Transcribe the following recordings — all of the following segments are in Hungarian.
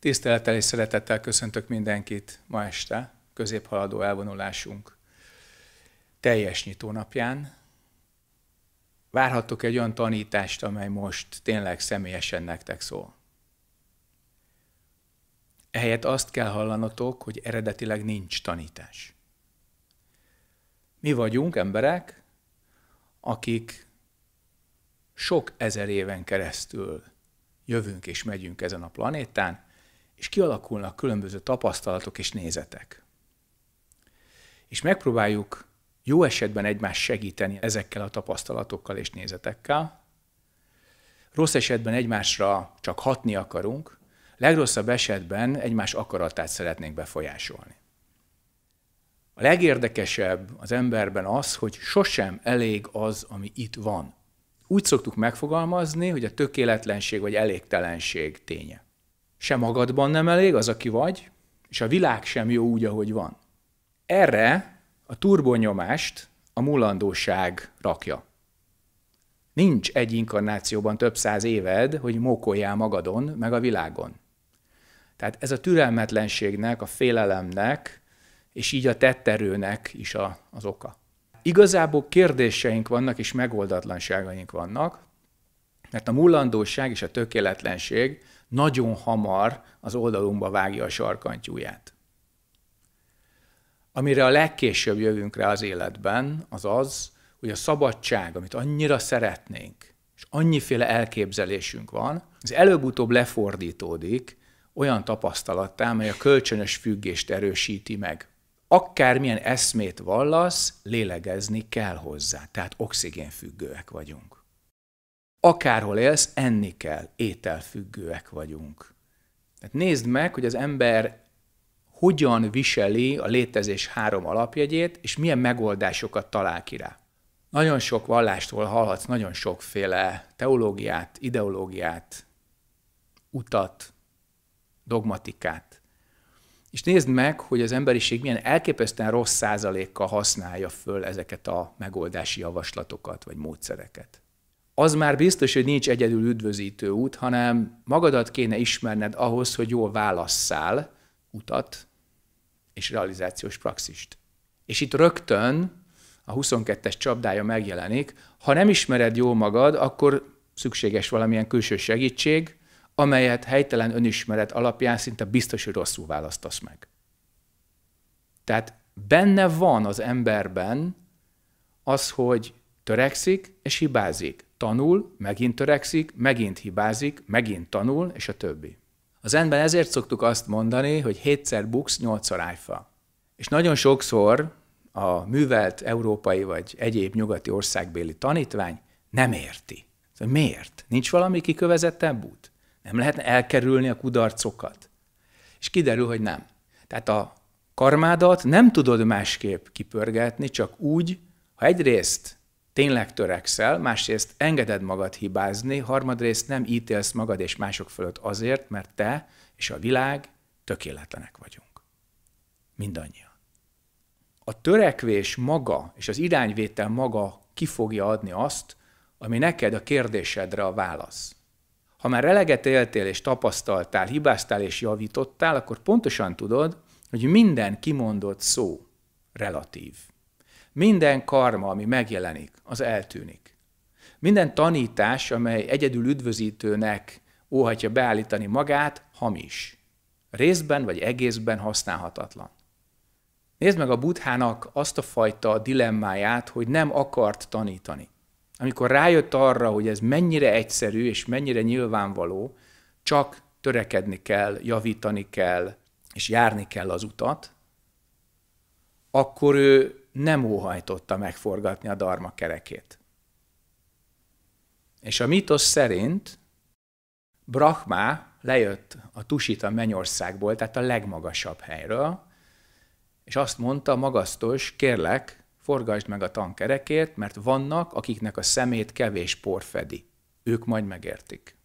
Tisztelettel és szeretettel köszöntök mindenkit ma este, középhaladó elvonulásunk teljes nyitónapján. Várhattok egy olyan tanítást, amely most tényleg személyesen nektek szól. Ehelyett azt kell hallanatok, hogy eredetileg nincs tanítás. Mi vagyunk emberek, akik sok ezer éven keresztül jövünk és megyünk ezen a planétán, és kialakulnak különböző tapasztalatok és nézetek. És megpróbáljuk jó esetben egymást segíteni ezekkel a tapasztalatokkal és nézetekkel, rossz esetben egymásra csak hatni akarunk, legrosszabb esetben egymás akaratát szeretnénk befolyásolni. A legérdekesebb az emberben az, hogy sosem elég az, ami itt van. Úgy szoktuk megfogalmazni, hogy a tökéletlenség vagy elégtelenség ténye se magadban nem elég az, aki vagy, és a világ sem jó úgy, ahogy van. Erre a turbonyomást a mulandóság rakja. Nincs egy inkarnációban több száz éved, hogy mókoljál magadon, meg a világon. Tehát ez a türelmetlenségnek, a félelemnek, és így a tetterőnek is a, az oka. Igazából kérdéseink vannak, és megoldatlanságaink vannak, mert a mullandóság és a tökéletlenség nagyon hamar az oldalunkba vágja a sarkantyúját. Amire a legkésőbb jövünk rá az életben, az az, hogy a szabadság, amit annyira szeretnénk, és annyiféle elképzelésünk van, az előbb-utóbb lefordítódik olyan tapasztalattá, amely a kölcsönös függést erősíti meg. Akármilyen eszmét vallasz, lélegezni kell hozzá, tehát oxigénfüggőek vagyunk akárhol élsz, enni kell, ételfüggőek vagyunk. Tehát nézd meg, hogy az ember hogyan viseli a létezés három alapjegyét, és milyen megoldásokat talál ki rá. Nagyon sok vallástól hallhatsz nagyon sokféle teológiát, ideológiát, utat, dogmatikát. És nézd meg, hogy az emberiség milyen elképesztően rossz százalékkal használja föl ezeket a megoldási javaslatokat vagy módszereket az már biztos, hogy nincs egyedül üdvözítő út, hanem magadat kéne ismerned ahhoz, hogy jól válasszál utat és realizációs praxist. És itt rögtön a 22-es csapdája megjelenik, ha nem ismered jól magad, akkor szükséges valamilyen külső segítség, amelyet helytelen önismeret alapján szinte biztos, hogy rosszul választasz meg. Tehát benne van az emberben az, hogy törekszik és hibázik tanul, megint törekszik, megint hibázik, megint tanul, és a többi. Az enben ezért szoktuk azt mondani, hogy hétszer buksz, nyolcszor ájfa. És nagyon sokszor a művelt európai vagy egyéb nyugati országbéli tanítvány nem érti. Szóval miért? Nincs valami kikövezettebb út? Nem lehetne elkerülni a kudarcokat? És kiderül, hogy nem. Tehát a karmádat nem tudod másképp kipörgetni, csak úgy, ha egyrészt tényleg törekszel, másrészt engeded magad hibázni, harmadrészt nem ítélsz magad és mások fölött azért, mert te és a világ tökéletlenek vagyunk. Mindannyian. A törekvés maga és az irányvétel maga ki fogja adni azt, ami neked a kérdésedre a válasz. Ha már eleget éltél és tapasztaltál, hibáztál és javítottál, akkor pontosan tudod, hogy minden kimondott szó relatív. Minden karma, ami megjelenik, az eltűnik. Minden tanítás, amely egyedül üdvözítőnek óhatja beállítani magát, hamis. Részben vagy egészben használhatatlan. Nézd meg a buddhának azt a fajta dilemmáját, hogy nem akart tanítani. Amikor rájött arra, hogy ez mennyire egyszerű és mennyire nyilvánvaló, csak törekedni kell, javítani kell, és járni kell az utat, akkor ő nem óhajtotta megforgatni a darma kerekét. És a mitosz szerint Brahma lejött a Tusita mennyországból, tehát a legmagasabb helyről, és azt mondta, magasztos, kérlek, forgasd meg a tankerekét, mert vannak, akiknek a szemét kevés por fedi. Ők majd megértik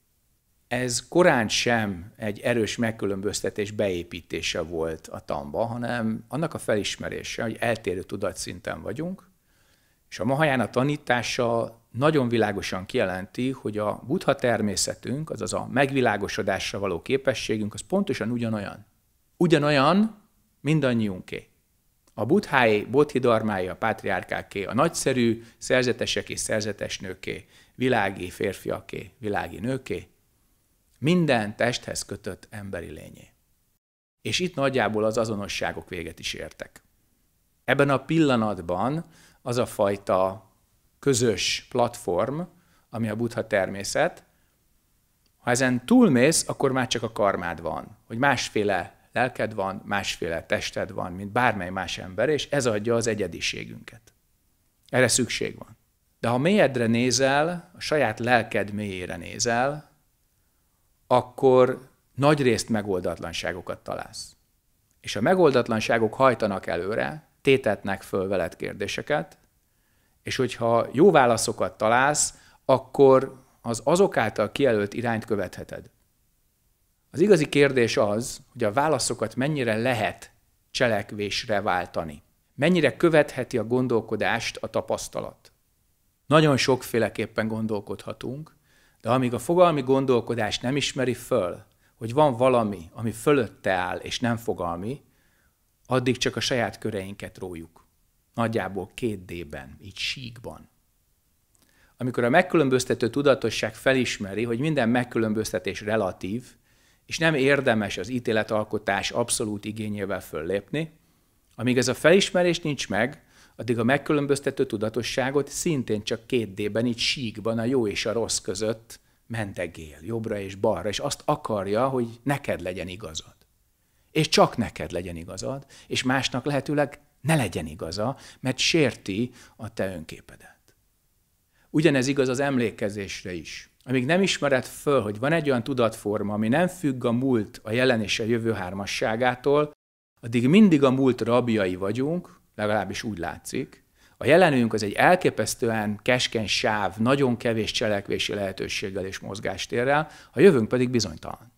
ez korán sem egy erős megkülönböztetés beépítése volt a tamba, hanem annak a felismerése, hogy eltérő tudatszinten vagyunk, és a a tanítása nagyon világosan kijelenti, hogy a buddha természetünk, azaz a megvilágosodásra való képességünk, az pontosan ugyanolyan. Ugyanolyan mindannyiunké. A buddhái, bodhidarmái, a pátriárkáké, a nagyszerű szerzetesek és szerzetesnőké, világi férfiaké, világi nőké, minden testhez kötött emberi lényé. És itt nagyjából az azonosságok véget is értek. Ebben a pillanatban az a fajta közös platform, ami a buddha természet, ha ezen túlmész, akkor már csak a karmád van, hogy másféle lelked van, másféle tested van, mint bármely más ember, és ez adja az egyediségünket. Erre szükség van. De ha mélyedre nézel, a saját lelked mélyére nézel, akkor nagy részt megoldatlanságokat találsz. És a megoldatlanságok hajtanak előre, tétetnek föl veled kérdéseket, és hogyha jó válaszokat találsz, akkor az azok által kijelölt irányt követheted. Az igazi kérdés az, hogy a válaszokat mennyire lehet cselekvésre váltani. Mennyire követheti a gondolkodást a tapasztalat. Nagyon sokféleképpen gondolkodhatunk, de amíg a fogalmi gondolkodás nem ismeri föl, hogy van valami, ami fölötte áll, és nem fogalmi, addig csak a saját köreinket rójuk. Nagyjából két D-ben, így síkban. Amikor a megkülönböztető tudatosság felismeri, hogy minden megkülönböztetés relatív, és nem érdemes az ítéletalkotás abszolút igényével föllépni, amíg ez a felismerés nincs meg, addig a megkülönböztető tudatosságot szintén csak 2D-ben, így síkban a jó és a rossz között mentegél jobbra és balra, és azt akarja, hogy neked legyen igazad. És csak neked legyen igazad, és másnak lehetőleg ne legyen igaza, mert sérti a te önképedet. Ugyanez igaz az emlékezésre is. Amíg nem ismered föl, hogy van egy olyan tudatforma, ami nem függ a múlt, a jelen és a jövő hármasságától, addig mindig a múlt rabjai vagyunk, legalábbis úgy látszik. A jelenünk az egy elképesztően keskeny sáv, nagyon kevés cselekvési lehetőséggel és mozgástérrel, a jövőnk pedig bizonytalan.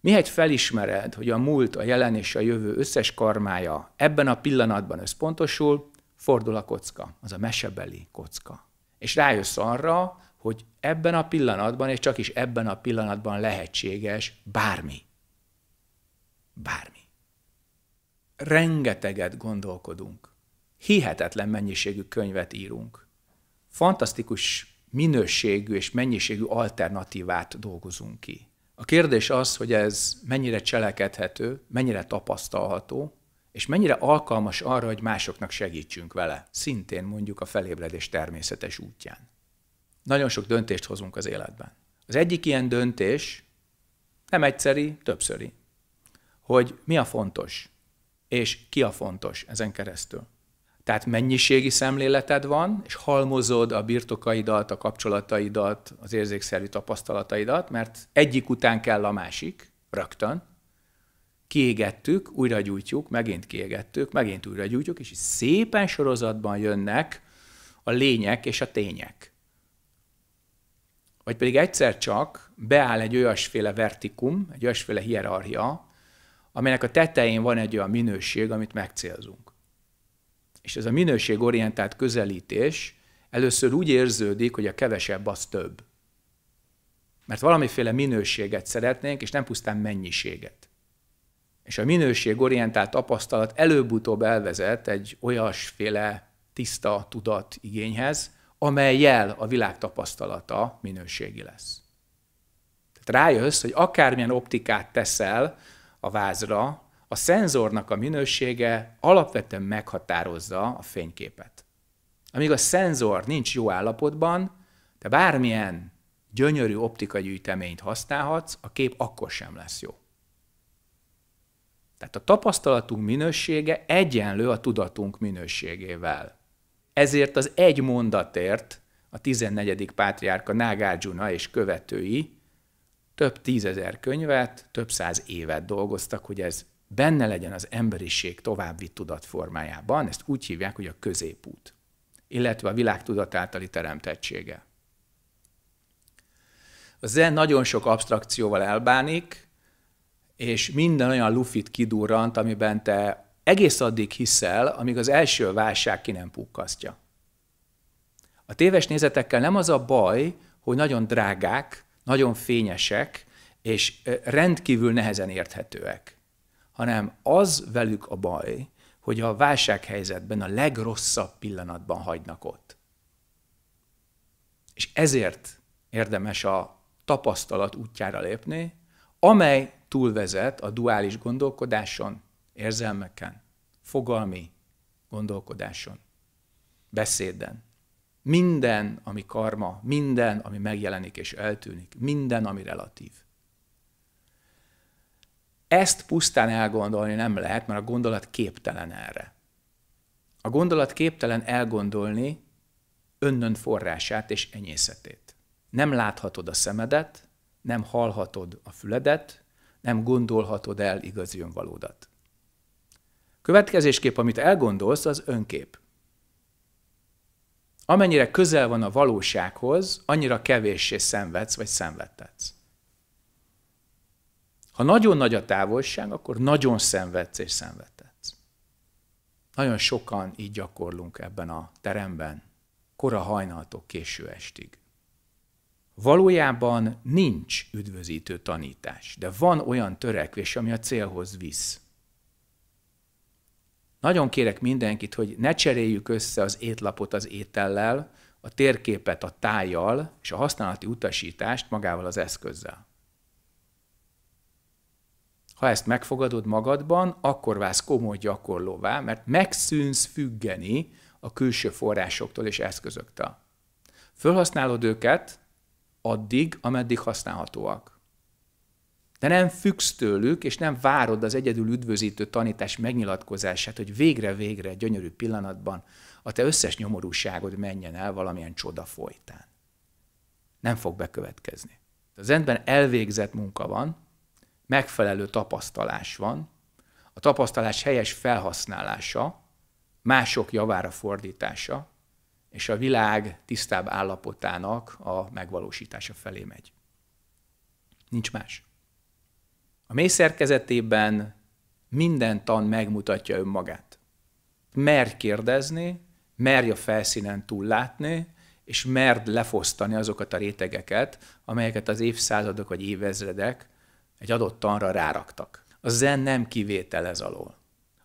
Mihegy felismered, hogy a múlt, a jelen és a jövő összes karmája ebben a pillanatban összpontosul, fordul a kocka, az a mesebeli kocka. És rájössz arra, hogy ebben a pillanatban, és csak is ebben a pillanatban lehetséges bármi. Bármi. Rengeteget gondolkodunk hihetetlen mennyiségű könyvet írunk. Fantasztikus minőségű és mennyiségű alternatívát dolgozunk ki. A kérdés az, hogy ez mennyire cselekedhető, mennyire tapasztalható, és mennyire alkalmas arra, hogy másoknak segítsünk vele, szintén mondjuk a felébredés természetes útján. Nagyon sok döntést hozunk az életben. Az egyik ilyen döntés nem egyszeri, többszöri, hogy mi a fontos, és ki a fontos ezen keresztül. Tehát mennyiségi szemléleted van, és halmozod a birtokaidat, a kapcsolataidat, az érzékszerű tapasztalataidat, mert egyik után kell a másik, rögtön. Kiégettük, újra gyújtjuk, megint kiégettük, megint újra gyújtjuk, és szépen sorozatban jönnek a lények és a tények. Vagy pedig egyszer csak beáll egy olyasféle vertikum, egy olyasféle hierarchia, amelynek a tetején van egy olyan minőség, amit megcélzunk. És ez a minőségorientált közelítés először úgy érződik, hogy a kevesebb az több. Mert valamiféle minőséget szeretnénk, és nem pusztán mennyiséget. És a minőségorientált tapasztalat előbb-utóbb elvezet egy olyasféle tiszta tudat igényhez, jel a világ tapasztalata minőségi lesz. Tehát rájössz, hogy akármilyen optikát teszel a vázra, a szenzornak a minősége alapvetően meghatározza a fényképet. Amíg a szenzor nincs jó állapotban, te bármilyen gyönyörű optikai gyűjteményt használhatsz, a kép akkor sem lesz jó. Tehát a tapasztalatunk minősége egyenlő a tudatunk minőségével. Ezért az egy mondatért a 14. pátriárka Nagarjuna és követői több tízezer könyvet, több száz évet dolgoztak, hogy ez benne legyen az emberiség további tudatformájában, ezt úgy hívják, hogy a középút, illetve a világ tudatáltali teremtettsége. A zen nagyon sok abstrakcióval elbánik, és minden olyan lufit kidurrant, amiben te egész addig hiszel, amíg az első válság ki nem pukkasztja. A téves nézetekkel nem az a baj, hogy nagyon drágák, nagyon fényesek, és rendkívül nehezen érthetőek hanem az velük a baj, hogy a válsághelyzetben a legrosszabb pillanatban hagynak ott. És ezért érdemes a tapasztalat útjára lépni, amely túlvezet a duális gondolkodáson, érzelmeken, fogalmi gondolkodáson, beszéden. Minden, ami karma, minden, ami megjelenik és eltűnik, minden, ami relatív. Ezt pusztán elgondolni nem lehet, mert a gondolat képtelen erre. A gondolat képtelen elgondolni önnön forrását és enyészetét. Nem láthatod a szemedet, nem hallhatod a füledet, nem gondolhatod el igazi önvalódat. Következésképp, amit elgondolsz, az önkép. Amennyire közel van a valósághoz, annyira kevéssé szenvedsz vagy szenvedtetsz. Ha nagyon nagy a távolság, akkor nagyon szenvedsz és szenvedhetsz. Nagyon sokan így gyakorlunk ebben a teremben, kora hajnaltól késő estig. Valójában nincs üdvözítő tanítás, de van olyan törekvés, ami a célhoz visz. Nagyon kérek mindenkit, hogy ne cseréljük össze az étlapot az étellel, a térképet a tájjal, és a használati utasítást magával az eszközzel. Ha ezt megfogadod magadban, akkor válsz komoly gyakorlóvá, mert megszűnsz függeni a külső forrásoktól és eszközöktől. Fölhasználod őket addig, ameddig használhatóak. De nem függsz tőlük, és nem várod az egyedül üdvözítő tanítás megnyilatkozását, hogy végre-végre gyönyörű pillanatban a te összes nyomorúságod menjen el valamilyen csoda folytán. Nem fog bekövetkezni. Az rendben elvégzett munka van, megfelelő tapasztalás van, a tapasztalás helyes felhasználása, mások javára fordítása, és a világ tisztább állapotának a megvalósítása felé megy. Nincs más. A mély szerkezetében minden tan megmutatja önmagát. Merj kérdezni, merj a felszínen túllátni, és merd lefosztani azokat a rétegeket, amelyeket az évszázadok vagy évezredek egy adott tanra ráraktak. A zen nem kivétel ez alól.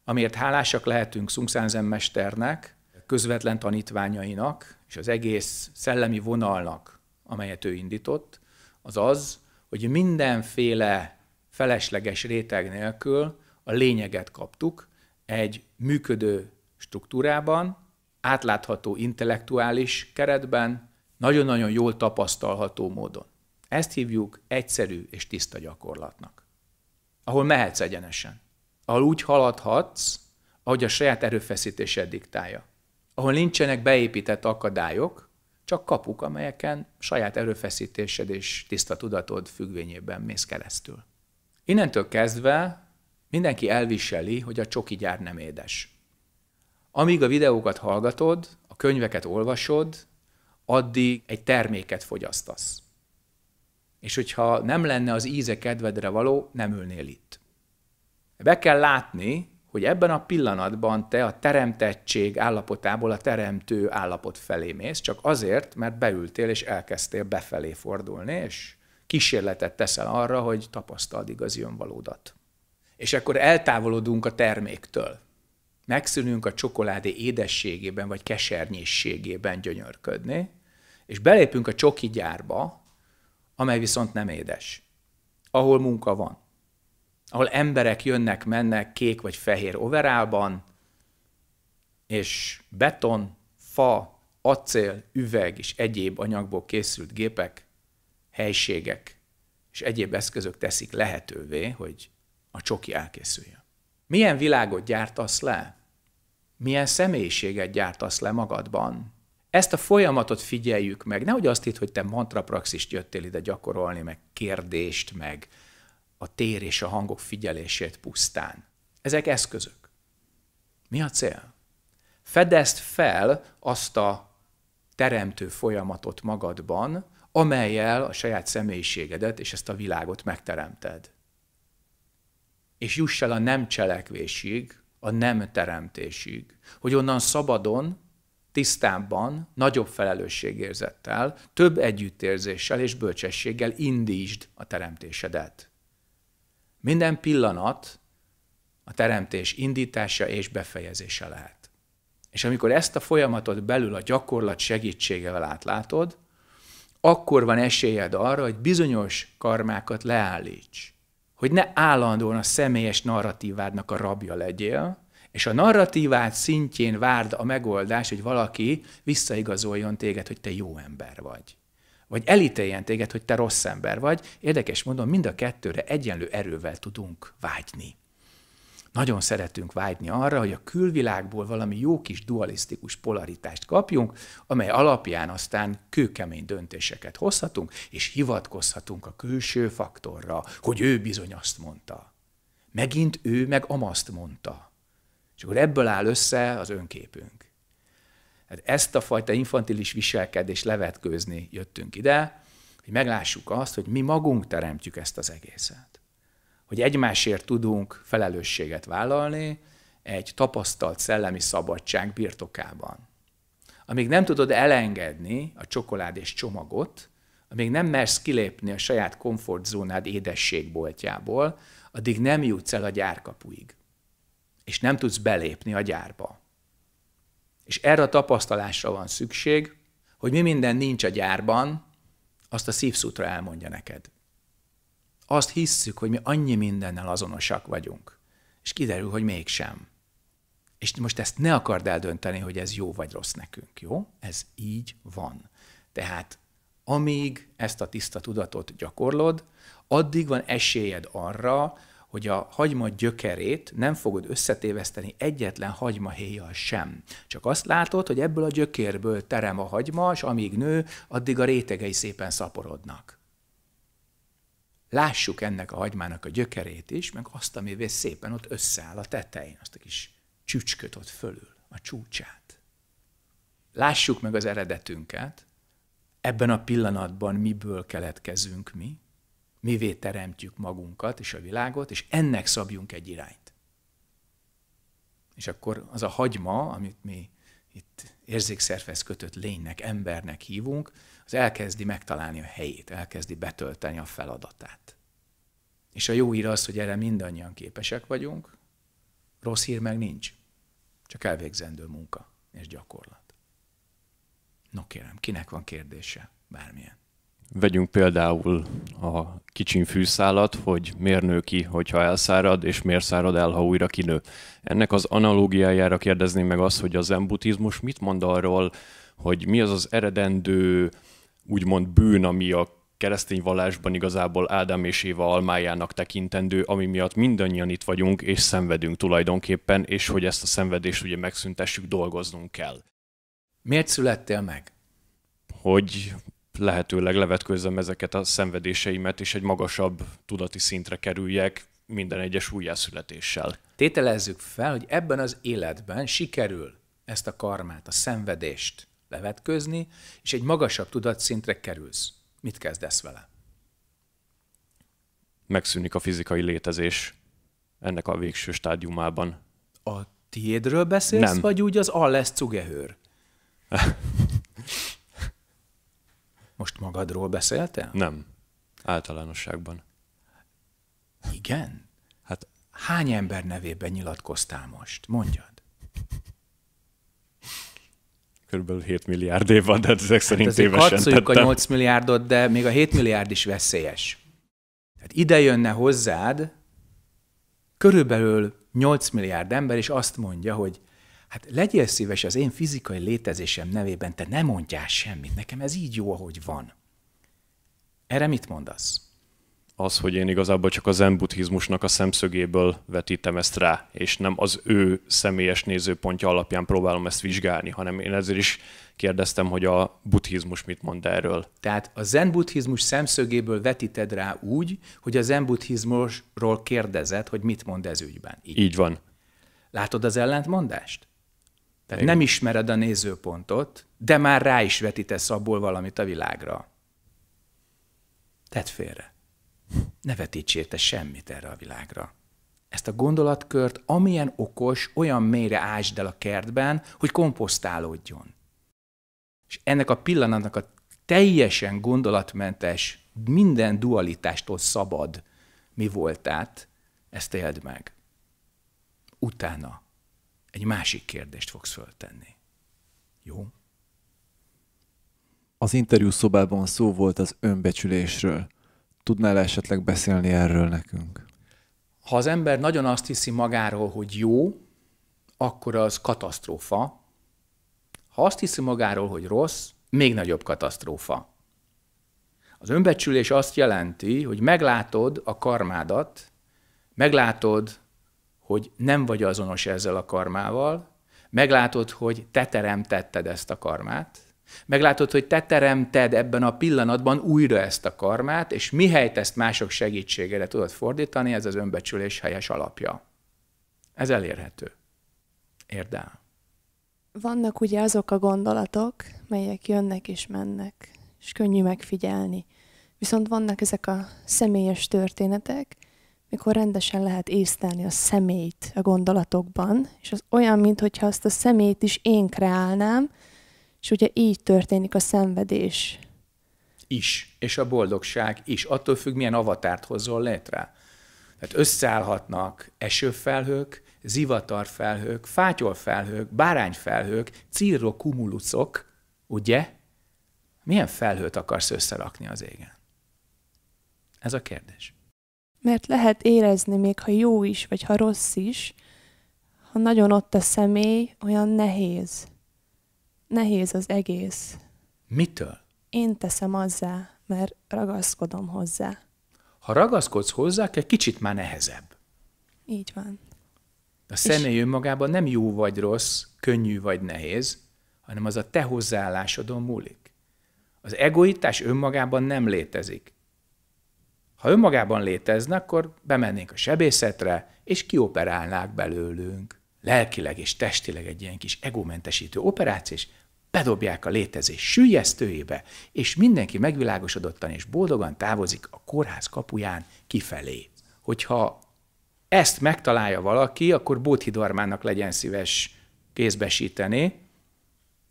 Amiért hálásak lehetünk Szungszán zen mesternek, közvetlen tanítványainak és az egész szellemi vonalnak, amelyet ő indított, az az, hogy mindenféle felesleges réteg nélkül a lényeget kaptuk egy működő struktúrában, átlátható intellektuális keretben, nagyon-nagyon jól tapasztalható módon. Ezt hívjuk egyszerű és tiszta gyakorlatnak. Ahol mehetsz egyenesen. Ahol úgy haladhatsz, ahogy a saját erőfeszítésed diktálja. Ahol nincsenek beépített akadályok, csak kapuk, amelyeken saját erőfeszítésed és tiszta tudatod függvényében mész keresztül. Innentől kezdve mindenki elviseli, hogy a csoki gyár nem édes. Amíg a videókat hallgatod, a könyveket olvasod, addig egy terméket fogyasztasz és hogyha nem lenne az íze kedvedre való, nem ülnél itt. Be kell látni, hogy ebben a pillanatban te a teremtettség állapotából a teremtő állapot felé mész, csak azért, mert beültél és elkezdtél befelé fordulni, és kísérletet teszel arra, hogy tapasztald igazi önvalódat. És akkor eltávolodunk a terméktől. Megszűnünk a csokoládé édességében vagy kesernyésségében gyönyörködni, és belépünk a csoki gyárba, amely viszont nem édes. Ahol munka van. Ahol emberek jönnek, mennek kék vagy fehér overálban, és beton, fa, acél, üveg és egyéb anyagból készült gépek, helységek és egyéb eszközök teszik lehetővé, hogy a csoki elkészüljön. Milyen világot gyártasz le? Milyen személyiséget gyártasz le magadban? ezt a folyamatot figyeljük meg. Nehogy azt itt, hogy te mantrapraxist jöttél ide gyakorolni, meg kérdést, meg a tér és a hangok figyelését pusztán. Ezek eszközök. Mi a cél? Fedezd fel azt a teremtő folyamatot magadban, amelyel a saját személyiségedet és ezt a világot megteremted. És juss el a nem cselekvésig, a nem teremtésig, hogy onnan szabadon tisztábban, nagyobb felelősségérzettel, több együttérzéssel és bölcsességgel indítsd a teremtésedet. Minden pillanat a teremtés indítása és befejezése lehet. És amikor ezt a folyamatot belül a gyakorlat segítségevel átlátod, akkor van esélyed arra, hogy bizonyos karmákat leállíts. Hogy ne állandóan a személyes narratívádnak a rabja legyél, és a narratívát szintjén várd a megoldás, hogy valaki visszaigazoljon téged, hogy te jó ember vagy. Vagy elítéljen téged, hogy te rossz ember vagy. Érdekes mondom, mind a kettőre egyenlő erővel tudunk vágyni. Nagyon szeretünk vágyni arra, hogy a külvilágból valami jó kis dualisztikus polaritást kapjunk, amely alapján aztán kőkemény döntéseket hozhatunk, és hivatkozhatunk a külső faktorra, hogy ő bizony azt mondta. Megint ő meg amazt mondta. És akkor ebből áll össze az önképünk. Hát ezt a fajta infantilis viselkedést levetkőzni jöttünk ide, hogy meglássuk azt, hogy mi magunk teremtjük ezt az egészet. Hogy egymásért tudunk felelősséget vállalni egy tapasztalt szellemi szabadság birtokában. Amíg nem tudod elengedni a csokoládés csomagot, amíg nem mersz kilépni a saját komfortzónád édességboltjából, addig nem jutsz el a gyárkapuig és nem tudsz belépni a gyárba. És erre a tapasztalásra van szükség, hogy mi minden nincs a gyárban, azt a szívszútra elmondja neked. Azt hisszük, hogy mi annyi mindennel azonosak vagyunk, és kiderül, hogy mégsem. És most ezt ne akard eldönteni, hogy ez jó vagy rossz nekünk, jó? Ez így van. Tehát amíg ezt a tiszta tudatot gyakorlod, addig van esélyed arra, hogy a hagyma gyökerét nem fogod összetéveszteni egyetlen hagymahéjjal sem. Csak azt látod, hogy ebből a gyökérből terem a hagyma, és amíg nő, addig a rétegei szépen szaporodnak. Lássuk ennek a hagymának a gyökerét is, meg azt, amivel szépen ott összeáll a tetején, azt a kis csücsköt ott fölül, a csúcsát. Lássuk meg az eredetünket, ebben a pillanatban miből keletkezünk mi, mivé teremtjük magunkat és a világot, és ennek szabjunk egy irányt. És akkor az a hagyma, amit mi itt érzékszervez kötött lénynek, embernek hívunk, az elkezdi megtalálni a helyét, elkezdi betölteni a feladatát. És a jó hír az, hogy erre mindannyian képesek vagyunk, rossz hír meg nincs, csak elvégzendő munka és gyakorlat. No kérem, kinek van kérdése? Bármilyen. Vegyünk például a kicsin fűszálat, hogy miért nő ki, hogyha elszárad, és miért szárad el, ha újra kinő. Ennek az analógiájára kérdezném meg azt, hogy az embutizmus mit mond arról, hogy mi az az eredendő, úgymond bűn, ami a keresztény vallásban igazából Ádám és Éva almájának tekintendő, ami miatt mindannyian itt vagyunk és szenvedünk tulajdonképpen, és hogy ezt a szenvedést ugye megszüntessük, dolgoznunk kell. Miért születtél meg? Hogy lehetőleg levetkőzzem ezeket a szenvedéseimet, és egy magasabb tudati szintre kerüljek minden egyes újjászületéssel. Tételezzük fel, hogy ebben az életben sikerül ezt a karmát, a szenvedést levetkőzni, és egy magasabb tudatszintre kerülsz. Mit kezdesz vele? Megszűnik a fizikai létezés ennek a végső stádiumában. A tiédről beszélsz, Nem. vagy úgy az Alles Cugehőr? Most magadról beszéltél? Nem. Általánosságban. Igen? Hát... Hány ember nevében nyilatkoztál most? Mondjad. Körülbelül 7 milliárd év van, de ezek hát szerint hát tévesen tettem. a 8 milliárdot, de még a 7 milliárd is veszélyes. Tehát ide jönne hozzád körülbelül 8 milliárd ember, és azt mondja, hogy hát legyél szíves az én fizikai létezésem nevében, te nem mondjál semmit, nekem ez így jó, ahogy van. Erre mit mondasz? Az, hogy én igazából csak a zen buddhizmusnak a szemszögéből vetítem ezt rá, és nem az ő személyes nézőpontja alapján próbálom ezt vizsgálni, hanem én ezért is kérdeztem, hogy a buddhizmus mit mond erről. Tehát a zen buddhizmus szemszögéből vetíted rá úgy, hogy a zen buddhizmusról kérdezed, hogy mit mond ez ügyben. Így, Így van. Látod az ellentmondást? Tehát Igen. nem ismered a nézőpontot, de már rá is vetítesz abból valamit a világra. Tedd félre. Ne vetíts érte semmit erre a világra. Ezt a gondolatkört amilyen okos, olyan mélyre ásd el a kertben, hogy komposztálódjon. És ennek a pillanatnak a teljesen gondolatmentes, minden dualitástól szabad mi voltát, ezt éld meg. Utána egy másik kérdést fogsz föltenni. Jó? Az interjú szobában szó volt az önbecsülésről. Tudnál esetleg beszélni erről nekünk? Ha az ember nagyon azt hiszi magáról, hogy jó, akkor az katasztrófa. Ha azt hiszi magáról, hogy rossz, még nagyobb katasztrófa. Az önbecsülés azt jelenti, hogy meglátod a karmádat, meglátod hogy nem vagy azonos ezzel a karmával, meglátod, hogy te teremtetted ezt a karmát, meglátod, hogy te teremted ebben a pillanatban újra ezt a karmát, és mihelyt ezt mások segítségére tudod fordítani, ez az önbecsülés helyes alapja. Ez elérhető. Érdem. Vannak ugye azok a gondolatok, melyek jönnek és mennek, és könnyű megfigyelni. Viszont vannak ezek a személyes történetek, mikor rendesen lehet észtelni a személyt a gondolatokban, és az olyan, mintha azt a személyt is én kreálnám, és ugye így történik a szenvedés. Is, és a boldogság is. Attól függ, milyen avatárt hozzon létre. Tehát összeállhatnak esőfelhők, zivatarfelhők, fátyolfelhők, bárányfelhők, cirrokumulucok, ugye? Milyen felhőt akarsz összerakni az égen? Ez a kérdés. Mert lehet érezni, még ha jó is, vagy ha rossz is, ha nagyon ott a személy, olyan nehéz. Nehéz az egész. Mitől? Én teszem azzá, mert ragaszkodom hozzá. Ha ragaszkodsz hozzá, egy kicsit már nehezebb. Így van. A személy és... önmagában nem jó vagy rossz, könnyű vagy nehéz, hanem az a te hozzáállásodon múlik. Az egoitás önmagában nem létezik. Ha önmagában létezne, akkor bemennénk a sebészetre, és kioperálnák belőlünk lelkileg és testileg egy ilyen kis egómentesítő operáció, és bedobják a létezés sűjesztőjébe, és mindenki megvilágosodottan és boldogan távozik a kórház kapuján kifelé. Hogyha ezt megtalálja valaki, akkor Bóthidormának legyen szíves kézbesíteni,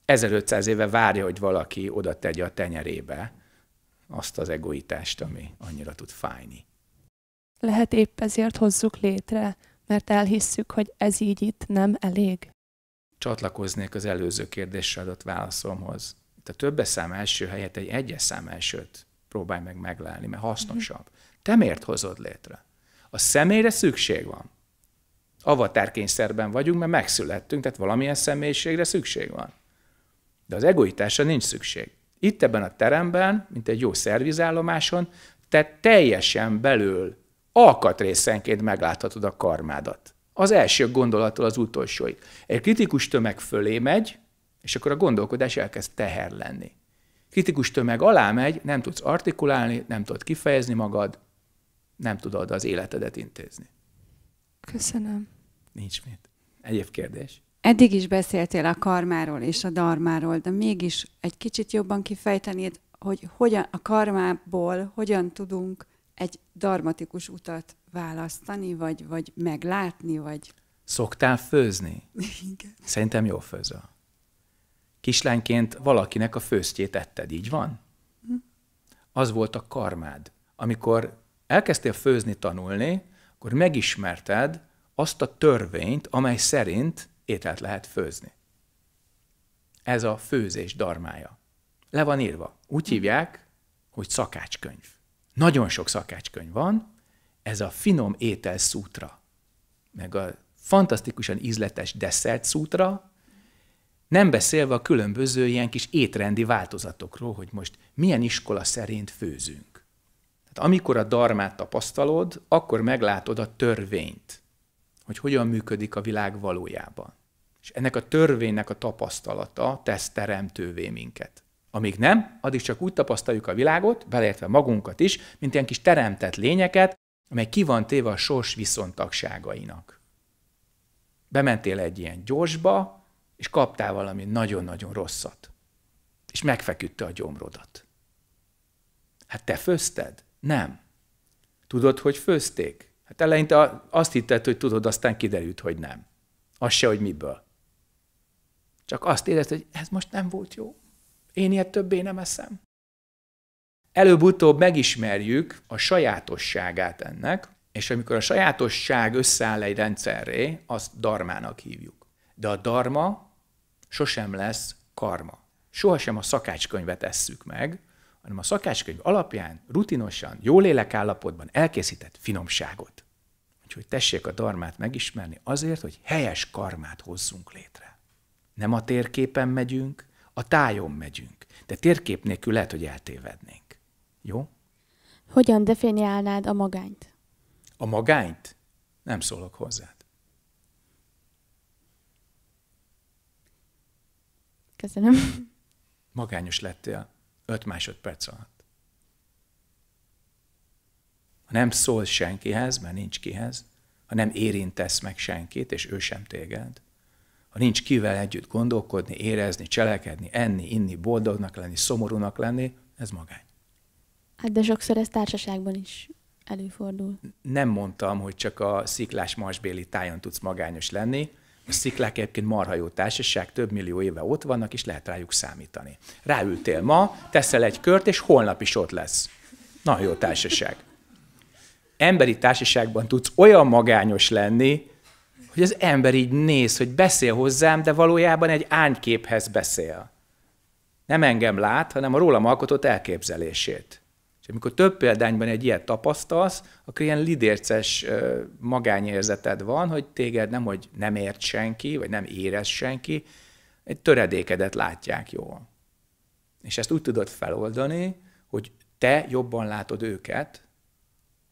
1500 éve várja, hogy valaki oda tegye a tenyerébe, azt az egoitást, ami annyira tud fájni. Lehet épp ezért hozzuk létre, mert elhisszük, hogy ez így itt nem elég. Csatlakoznék az előző kérdésre adott válaszomhoz. Itt a többes szám első helyett egy egyes szám elsőt próbálj meg meglelni, mert hasznosabb. Mhm. Te miért hozod létre? A személyre szükség van. Avatárkényszerben vagyunk, mert megszülettünk, tehát valamilyen személyiségre szükség van. De az egoitásra nincs szükség. Itt ebben a teremben, mint egy jó szervizállomáson, te teljesen belül alkatrészenként megláthatod a karmádat. Az első gondolattól az utolsóig. Egy kritikus tömeg fölé megy, és akkor a gondolkodás elkezd teher lenni. Kritikus tömeg alá megy, nem tudsz artikulálni, nem tudod kifejezni magad, nem tudod az életedet intézni. Köszönöm. Nincs mit. Egyéb kérdés? Eddig is beszéltél a karmáról és a darmáról, de mégis egy kicsit jobban kifejtenéd, hogy hogyan a karmából hogyan tudunk egy darmatikus utat választani, vagy, vagy meglátni, vagy... Szoktál főzni? Igen. Szerintem jól főzöl. Kislányként valakinek a főztjét etted, így van? Mhm. Az volt a karmád. Amikor elkezdtél főzni tanulni, akkor megismerted azt a törvényt, amely szerint ételt lehet főzni. Ez a főzés darmája. Le van írva. Úgy hívják, hogy szakácskönyv. Nagyon sok szakácskönyv van, ez a finom étel szútra, meg a fantasztikusan ízletes desszert szútra, nem beszélve a különböző ilyen kis étrendi változatokról, hogy most milyen iskola szerint főzünk. Tehát amikor a darmát tapasztalod, akkor meglátod a törvényt, hogy hogyan működik a világ valójában. És ennek a törvénynek a tapasztalata tesz teremtővé minket. Amíg nem, addig csak úgy tapasztaljuk a világot, beleértve magunkat is, mint ilyen kis teremtett lényeket, amely ki van téve a sors viszontagságainak. Bementél egy ilyen gyorsba, és kaptál valami nagyon-nagyon rosszat. És megfeküdte a gyomrodat. Hát te főzted? Nem. Tudod, hogy főzték? Hát eleinte azt hitted, hogy tudod, aztán kiderült, hogy nem. Az se, hogy miből. Csak azt érezte, hogy ez most nem volt jó. Én ilyet többé nem eszem. Előbb-utóbb megismerjük a sajátosságát ennek, és amikor a sajátosság összeáll egy rendszerré, azt darmának hívjuk. De a darma sosem lesz karma. Sohasem a szakácskönyvet esszük meg, hanem a szakácskönyv alapján rutinosan, jó lélek állapotban elkészített finomságot. Úgyhogy tessék a darmát megismerni azért, hogy helyes karmát hozzunk létre. Nem a térképen megyünk, a tájon megyünk. De térkép nélkül lehet, hogy eltévednénk. Jó? Hogyan definiálnád a magányt? A magányt? Nem szólok hozzád. Köszönöm. Magányos lettél. 5 másodperc alatt. Ha nem szólsz senkihez, mert nincs kihez, ha nem érintesz meg senkit, és ő sem téged, ha nincs kivel együtt gondolkodni, érezni, cselekedni, enni, inni, boldognak lenni, szomorúnak lenni, ez magány. Hát de sokszor ez társaságban is előfordul. Nem mondtam, hogy csak a sziklás marsbéli tájon tudsz magányos lenni. A sziklák egyébként marha jó társaság, több millió éve ott vannak, és lehet rájuk számítani. Ráültél ma, teszel egy kört, és holnap is ott lesz. Nagyon jó társaság. Emberi társaságban tudsz olyan magányos lenni, hogy az ember így néz, hogy beszél hozzám, de valójában egy ányképhez beszél. Nem engem lát, hanem a rólam alkotott elképzelését. És amikor több példányban egy ilyet tapasztalsz, akkor ilyen lidérces magányérzeted van, hogy téged nem, hogy nem ért senki, vagy nem érez senki, egy töredékedet látják jól. És ezt úgy tudod feloldani, hogy te jobban látod őket,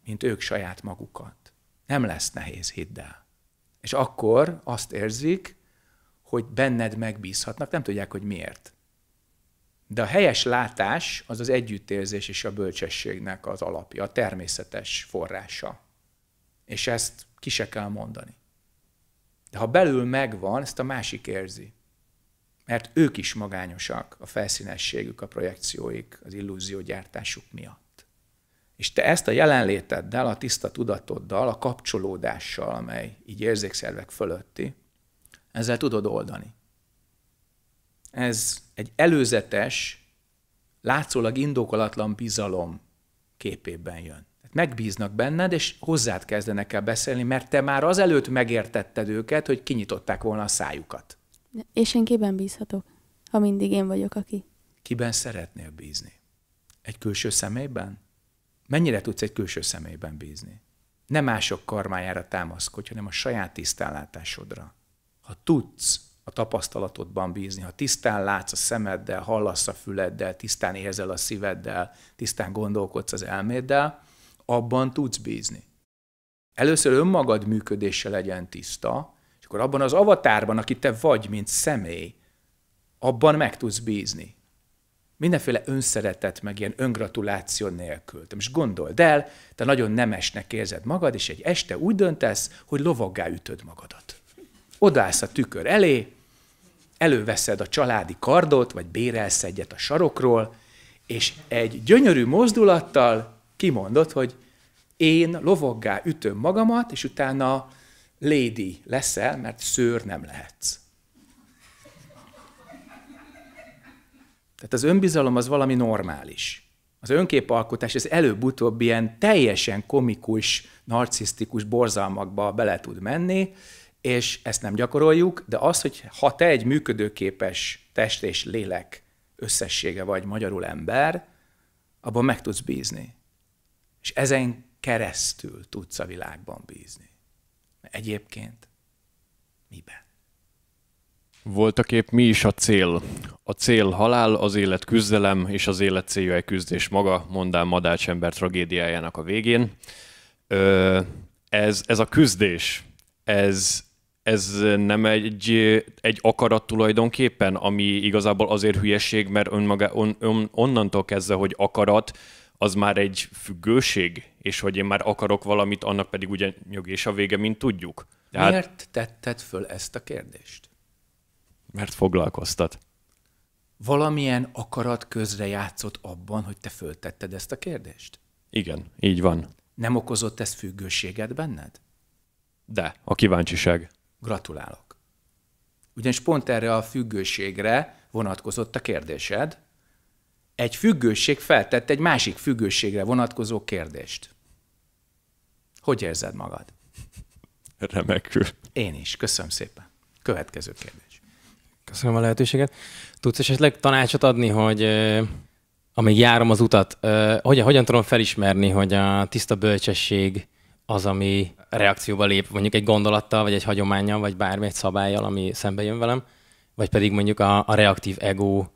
mint ők saját magukat. Nem lesz nehéz, hidd el. És akkor azt érzik, hogy benned megbízhatnak, nem tudják, hogy miért. De a helyes látás az az együttérzés és a bölcsességnek az alapja, a természetes forrása. És ezt ki se kell mondani. De ha belül megvan, ezt a másik érzi. Mert ők is magányosak, a felszínességük, a projekcióik, az illúziógyártásuk miatt. És te ezt a jelenléteddel, a tiszta tudatoddal, a kapcsolódással, amely így érzékszervek fölötti, ezzel tudod oldani. Ez egy előzetes, látszólag indokolatlan bizalom képében jön. Tehát megbíznak benned, és hozzád kezdenek el beszélni, mert te már azelőtt megértetted őket, hogy kinyitották volna a szájukat. És én kiben bízhatok, ha mindig én vagyok aki? Kiben szeretnél bízni? Egy külső személyben? mennyire tudsz egy külső személyben bízni? Nem mások karmájára támaszkodj, hanem a saját tisztánlátásodra. Ha tudsz a tapasztalatodban bízni, ha tisztán látsz a szemeddel, hallasz a füleddel, tisztán érzel a szíveddel, tisztán gondolkodsz az elméddel, abban tudsz bízni. Először önmagad működése legyen tiszta, és akkor abban az avatárban, aki te vagy, mint személy, abban meg tudsz bízni mindenféle önszeretet, meg ilyen öngratuláció nélkül. Te most gondold el, te nagyon nemesnek érzed magad, és egy este úgy döntesz, hogy lovaggá ütöd magadat. Odaállsz a tükör elé, előveszed a családi kardot, vagy bérelsz egyet a sarokról, és egy gyönyörű mozdulattal kimondod, hogy én lovaggá ütöm magamat, és utána lady leszel, mert szőr nem lehetsz. Tehát az önbizalom az valami normális. Az önképalkotás ez előbb-utóbb ilyen teljesen komikus, narcisztikus borzalmakba bele tud menni, és ezt nem gyakoroljuk, de az, hogy ha te egy működőképes test és lélek összessége vagy magyarul ember, abban meg tudsz bízni. És ezen keresztül tudsz a világban bízni. Egyébként miben? Voltak épp mi is a cél. A cél halál, az élet küzdelem és az élet célja egy küzdés maga, mondám Madács ember tragédiájának a végén. Ö, ez, ez a küzdés, ez, ez nem egy, egy akarat tulajdonképpen, ami igazából azért hülyeség, mert önmaga, on, on, onnantól kezdve, hogy akarat, az már egy függőség, és hogy én már akarok valamit, annak pedig ugye nyögés a vége, mint tudjuk. Tehát... Miért tetted föl ezt a kérdést? mert foglalkoztat. Valamilyen akarat közre játszott abban, hogy te föltetted ezt a kérdést? Igen, így van. Nem okozott ez függőséget benned? De, a kíváncsiság. Gratulálok. Ugyanis pont erre a függőségre vonatkozott a kérdésed. Egy függőség feltett egy másik függőségre vonatkozó kérdést. Hogy érzed magad? Remekül. Én is, köszönöm szépen. Következő kérdés. Köszönöm a lehetőséget. Tudsz esetleg tanácsot adni, hogy amíg járom az utat, hogyan, hogyan tudom felismerni, hogy a tiszta bölcsesség az, ami reakcióba lép mondjuk egy gondolattal, vagy egy hagyományjal, vagy bármi egy szabályjal, ami szembe jön velem, vagy pedig mondjuk a, a reaktív ego, a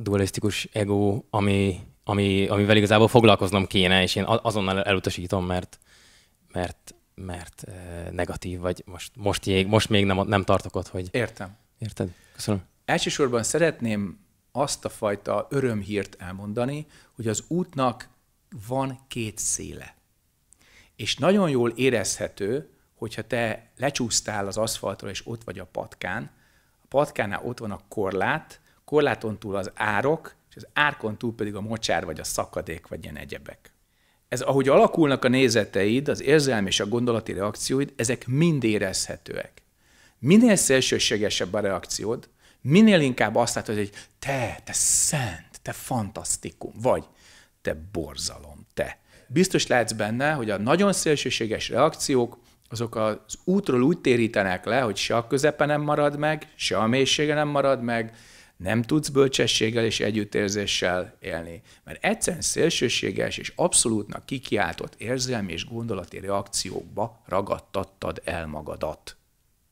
dualisztikus ego, ami, ami, amivel igazából foglalkoznom kéne, és én azonnal elutasítom, mert, mert, mert negatív, vagy most, most, jég, most még nem, nem tartok ott, hogy... Értem. Érted? Köszönöm. Elsősorban szeretném azt a fajta örömhírt elmondani, hogy az útnak van két széle. És nagyon jól érezhető, hogyha te lecsúsztál az aszfaltról, és ott vagy a patkán, a patkánál ott van a korlát, korláton túl az árok, és az árkon túl pedig a mocsár, vagy a szakadék, vagy ilyen egyebek. Ez, ahogy alakulnak a nézeteid, az érzelmi és a gondolati reakcióid, ezek mind érezhetőek minél szélsőségesebb a reakciód, minél inkább azt látod, hogy te, te szent, te fantasztikum, vagy te borzalom, te. Biztos látsz benne, hogy a nagyon szélsőséges reakciók azok az útról úgy térítenek le, hogy se a közepe nem marad meg, se a mélysége nem marad meg, nem tudsz bölcsességgel és együttérzéssel élni. Mert egyszerűen szélsőséges és abszolútnak kikiáltott érzelmi és gondolati reakciókba ragadtattad el magadat.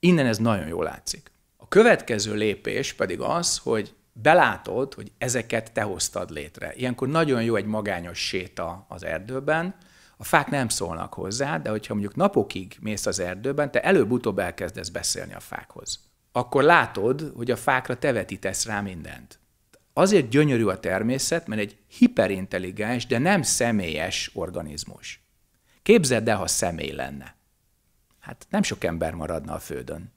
Innen ez nagyon jól látszik. A következő lépés pedig az, hogy belátod, hogy ezeket te hoztad létre. Ilyenkor nagyon jó egy magányos séta az erdőben, a fák nem szólnak hozzá, de hogyha mondjuk napokig mész az erdőben, te előbb-utóbb elkezdesz beszélni a fákhoz. Akkor látod, hogy a fákra te vetítesz rá mindent. Azért gyönyörű a természet, mert egy hiperintelligens, de nem személyes organizmus. Képzeld el, ha személy lenne hát nem sok ember maradna a földön,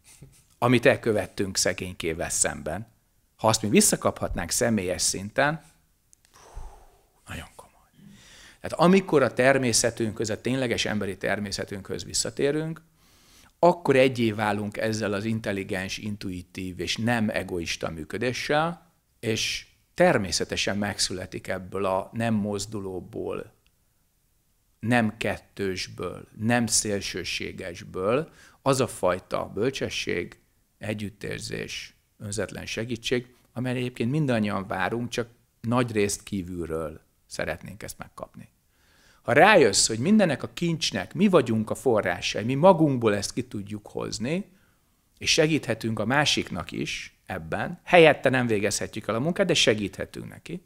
amit elkövettünk szegénykével szemben. Ha azt mi visszakaphatnánk személyes szinten, nagyon komoly. Tehát amikor a természetünkhöz, a tényleges emberi természetünkhöz visszatérünk, akkor egyé válunk ezzel az intelligens, intuitív és nem egoista működéssel, és természetesen megszületik ebből a nem mozdulóból nem kettősből, nem szélsőségesből, az a fajta bölcsesség, együttérzés, önzetlen segítség, amely egyébként mindannyian várunk, csak nagy részt kívülről szeretnénk ezt megkapni. Ha rájössz, hogy mindenek a kincsnek mi vagyunk a forrásai, mi magunkból ezt ki tudjuk hozni, és segíthetünk a másiknak is ebben, helyette nem végezhetjük el a munkát, de segíthetünk neki,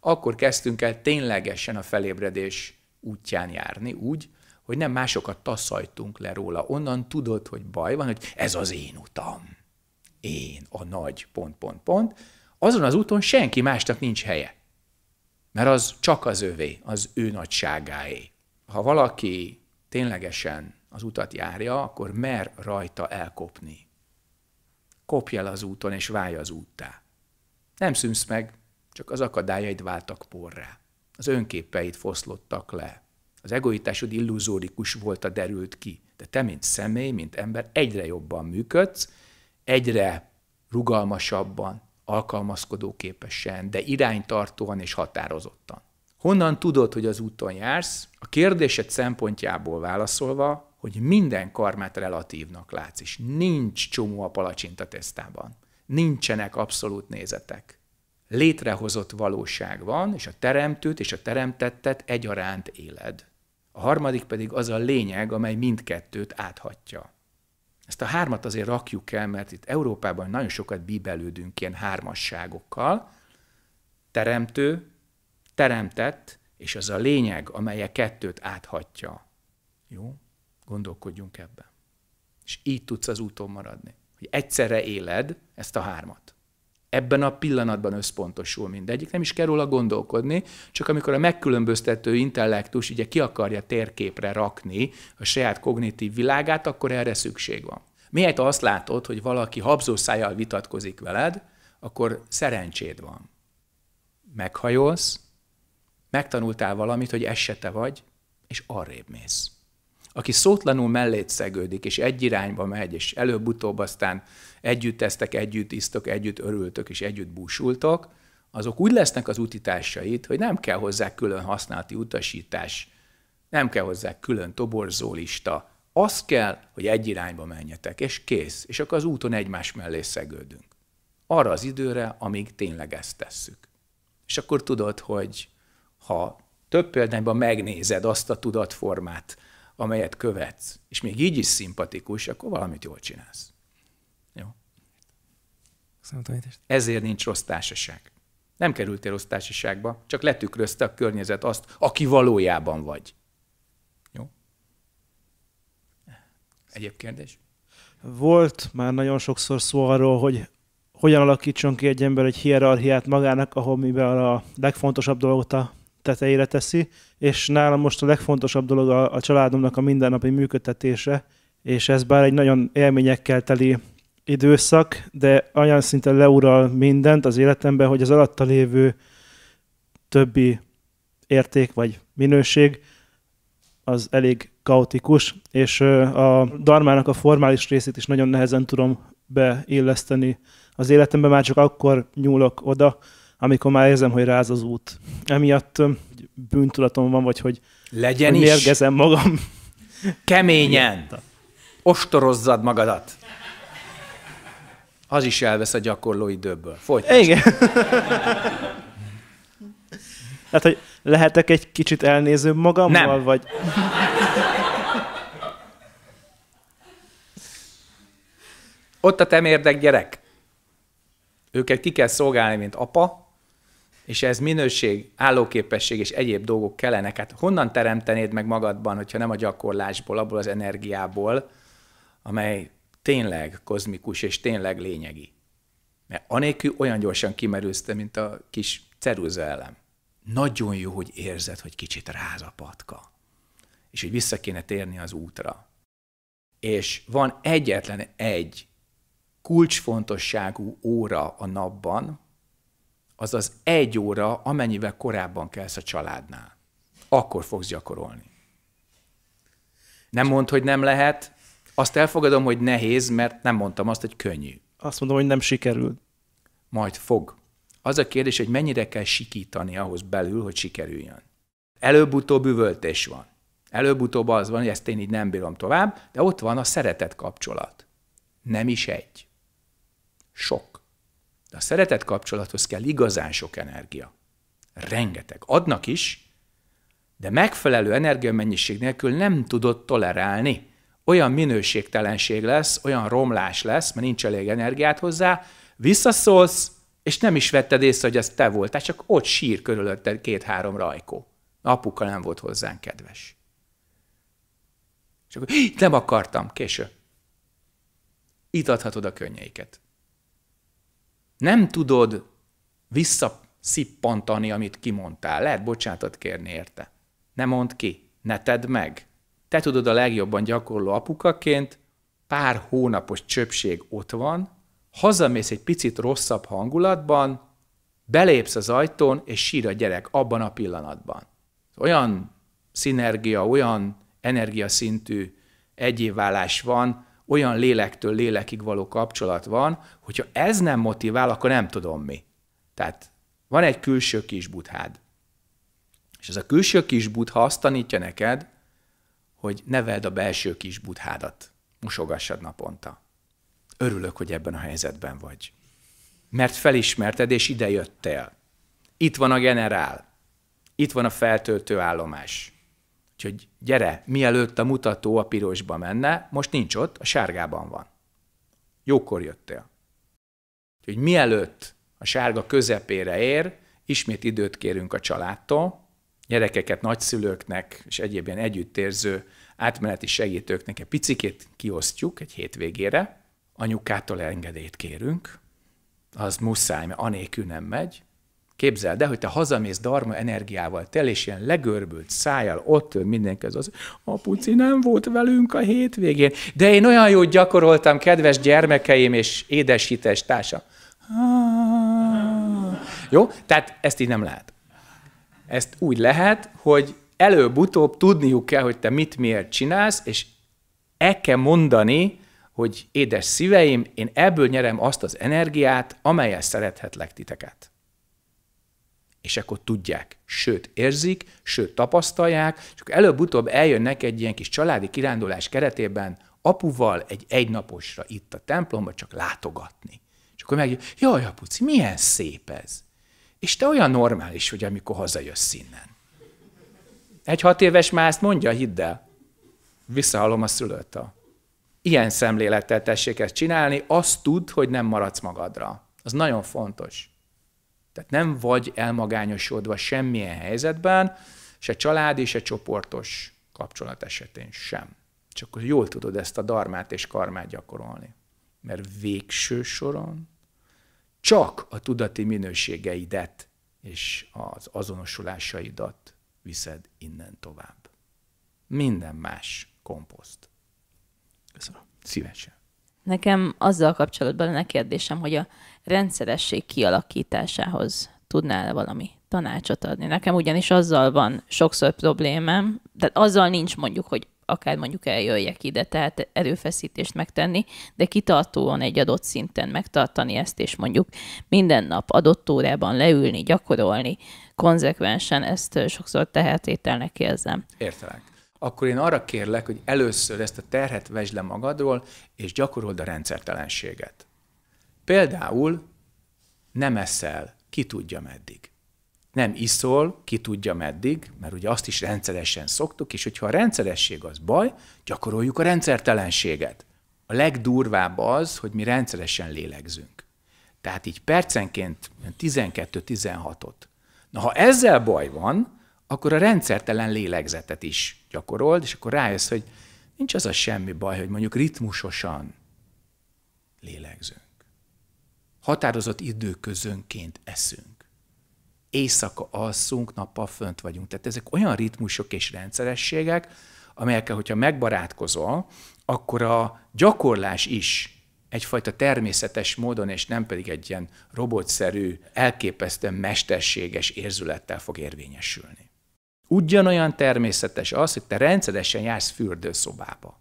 akkor kezdtünk el ténylegesen a felébredés útján járni úgy, hogy nem másokat taszajtunk le róla. Onnan tudod, hogy baj van, hogy ez az én utam. Én, a nagy, pont, pont, pont. Azon az úton senki másnak nincs helye. Mert az csak az övé, az ő nagyságáé. Ha valaki ténylegesen az utat járja, akkor mer rajta elkopni. Kopj el az úton, és válj az úttá. Nem szűnsz meg, csak az akadályaid váltak porrá az önképeit foszlottak le. Az egoitásod illuzórikus volt, a derült ki. De te, mint személy, mint ember egyre jobban működsz, egyre rugalmasabban, alkalmazkodó képesen, de iránytartóan és határozottan. Honnan tudod, hogy az úton jársz? A kérdésed szempontjából válaszolva, hogy minden karmát relatívnak látsz, és nincs csomó a palacsinta tesztában. Nincsenek abszolút nézetek létrehozott valóság van, és a teremtőt és a teremtettet egyaránt éled. A harmadik pedig az a lényeg, amely mindkettőt áthatja. Ezt a hármat azért rakjuk el, mert itt Európában nagyon sokat bíbelődünk ilyen hármasságokkal. Teremtő, teremtett, és az a lényeg, amelye kettőt áthatja. Jó? Gondolkodjunk ebben. És így tudsz az úton maradni, hogy egyszerre éled ezt a hármat ebben a pillanatban összpontosul mindegyik. Nem is kell róla gondolkodni, csak amikor a megkülönböztető intellektus ugye ki akarja térképre rakni a saját kognitív világát, akkor erre szükség van. Miért azt látod, hogy valaki habzószájjal vitatkozik veled, akkor szerencséd van. Meghajolsz, megtanultál valamit, hogy esete vagy, és arrébb mész. Aki szótlanul mellét szegődik, és egy irányba megy, és előbb-utóbb aztán együtt tesztek, együtt isztok, együtt örültök és együtt búsultok, azok úgy lesznek az utitársait, hogy nem kell hozzá külön használati utasítás, nem kell hozzá külön toborzólista, az kell, hogy egy irányba menjetek, és kész, és akkor az úton egymás mellé szegődünk. Arra az időre, amíg tényleg ezt tesszük. És akkor tudod, hogy ha több példányban megnézed azt a tudatformát, amelyet követsz, és még így is szimpatikus, akkor valamit jól csinálsz. Ezért nincs rossz társaság. Nem kerültél rossz társaságba, csak letükrözte a környezet azt, aki valójában vagy. Jó? Egyéb kérdés? Volt már nagyon sokszor szó arról, hogy hogyan alakítson ki egy ember egy hierarchiát magának, ahol miben a legfontosabb dolgot a tetejére teszi, és nálam most a legfontosabb dolog a, a családomnak a mindennapi működtetése, és ez bár egy nagyon élményekkel teli időszak, de olyan szinten leural mindent az életemben, hogy az alatta lévő többi érték vagy minőség az elég kaotikus, és a darmának a formális részét is nagyon nehezen tudom beilleszteni az életembe, már csak akkor nyúlok oda, amikor már érzem, hogy ráz az út. Emiatt bűntudatom van, vagy hogy, Legyen hogy mérgezem is. magam. Keményen! Ostorozzad magadat! Az is elvesz a gyakorló időből. Folytasd. Igen. hát, hogy lehetek egy kicsit elnéző magammal, Nem. vagy... Ott a temérdek gyerek. Őket ki kell szolgálni, mint apa, és ez minőség, állóképesség és egyéb dolgok kellene. Hát honnan teremtenéd meg magadban, hogyha nem a gyakorlásból, abból az energiából, amely tényleg kozmikus és tényleg lényegi. Mert anélkül olyan gyorsan kimerülsz, mint a kis ceruza elem. Nagyon jó, hogy érzed, hogy kicsit ráz a patka, és hogy vissza kéne térni az útra. És van egyetlen egy kulcsfontosságú óra a napban, az az egy óra, amennyivel korábban kelsz a családnál. Akkor fogsz gyakorolni. Nem mond, hogy nem lehet, azt elfogadom, hogy nehéz, mert nem mondtam azt, hogy könnyű. Azt mondom, hogy nem sikerült. Majd fog. Az a kérdés, hogy mennyire kell sikítani ahhoz belül, hogy sikerüljön. Előbb-utóbb üvöltés van. Előbb-utóbb az van, hogy ezt én így nem bírom tovább, de ott van a szeretet kapcsolat. Nem is egy. Sok. De a szeretet kapcsolathoz kell igazán sok energia. Rengeteg. Adnak is, de megfelelő energiamennyiség nélkül nem tudod tolerálni olyan minőségtelenség lesz, olyan romlás lesz, mert nincs elég energiát hozzá, visszaszólsz, és nem is vetted észre, hogy ez te voltál, csak ott sír körülötted két-három rajkó. Apuka nem volt hozzánk kedves. És akkor, nem akartam, késő. Itt adhatod a könnyeiket. Nem tudod visszaszippantani, amit kimondtál. Lehet bocsánatot kérni érte. Ne mondd ki, ne tedd meg te tudod a legjobban gyakorló apukaként, pár hónapos csöpség ott van, hazamész egy picit rosszabb hangulatban, belépsz az ajtón, és sír a gyerek abban a pillanatban. Olyan szinergia, olyan energiaszintű egyévválás van, olyan lélektől lélekig való kapcsolat van, hogyha ez nem motivál, akkor nem tudom mi. Tehát van egy külső kis buthád. És ez a külső kis butha azt tanítja neked, hogy neveld a belső kis budhádat, musogassad naponta. Örülök, hogy ebben a helyzetben vagy. Mert felismerted, és ide jöttél. Itt van a generál, itt van a feltöltő állomás. Úgyhogy gyere, mielőtt a mutató a pirosba menne, most nincs ott, a sárgában van. Jókor jöttél. Úgyhogy mielőtt a sárga közepére ér, ismét időt kérünk a családtól, gyerekeket nagyszülőknek és egyéb ilyen együttérző átmeneti segítőknek egy picikét kiosztjuk egy hétvégére, anyukától engedélyt kérünk, az muszáj, mert anélkül nem megy. Képzeld el, hogy te hazamész darma energiával tel, és ilyen legörbült szájjal ott ül mindenki az, az apuci nem volt velünk a hétvégén, de én olyan jót gyakoroltam, kedves gyermekeim és édesítés társa Jó? Tehát ezt így nem lehet ezt úgy lehet, hogy előbb-utóbb tudniuk kell, hogy te mit miért csinálsz, és el kell mondani, hogy édes szíveim, én ebből nyerem azt az energiát, amelyel szerethetlek titeket. És akkor tudják, sőt érzik, sőt tapasztalják, és akkor előbb-utóbb eljönnek egy ilyen kis családi kirándulás keretében apuval egy egynaposra itt a templomba csak látogatni. És akkor meg, jaj, apuci, milyen szép ez. És te olyan normális hogy amikor hazajössz innen. Egy hat éves már ezt mondja, hidd el. Visszahalom a szülőt. Ilyen szemlélettel tessék ezt csinálni, azt tud, hogy nem maradsz magadra. Az nagyon fontos. Tehát nem vagy elmagányosodva semmilyen helyzetben, se családi, se csoportos kapcsolat esetén sem. Csak hogy jól tudod ezt a darmát és karmát gyakorolni. Mert végső soron csak a tudati minőségeidet és az azonosulásaidat viszed innen tovább. Minden más komposzt. Köszönöm. Szívesen. Nekem azzal kapcsolatban lenne kérdésem, hogy a rendszeresség kialakításához tudnál valami tanácsot adni. Nekem ugyanis azzal van sokszor problémám, tehát azzal nincs mondjuk, hogy akár mondjuk eljöjjek ide, tehát erőfeszítést megtenni, de kitartóan egy adott szinten megtartani ezt, és mondjuk minden nap adott órában leülni, gyakorolni, konzekvensen ezt sokszor tehetételnek érzem. Értelek. Akkor én arra kérlek, hogy először ezt a terhet vesd le magadról, és gyakorold a rendszertelenséget. Például nem eszel, ki tudja meddig nem iszol, ki tudja meddig, mert ugye azt is rendszeresen szoktuk, és hogyha a rendszeresség az baj, gyakoroljuk a rendszertelenséget. A legdurvább az, hogy mi rendszeresen lélegzünk. Tehát így percenként 12-16-ot. Na, ha ezzel baj van, akkor a rendszertelen lélegzetet is gyakorold, és akkor rájössz, hogy nincs az a semmi baj, hogy mondjuk ritmusosan lélegzünk. Határozott időközönként eszünk éjszaka alszunk, nappal fönt vagyunk. Tehát ezek olyan ritmusok és rendszerességek, amelyekkel, hogyha megbarátkozol, akkor a gyakorlás is egyfajta természetes módon, és nem pedig egy ilyen robotszerű, elképesztően mesterséges érzülettel fog érvényesülni. Ugyanolyan természetes az, hogy te rendszeresen jársz fürdőszobába,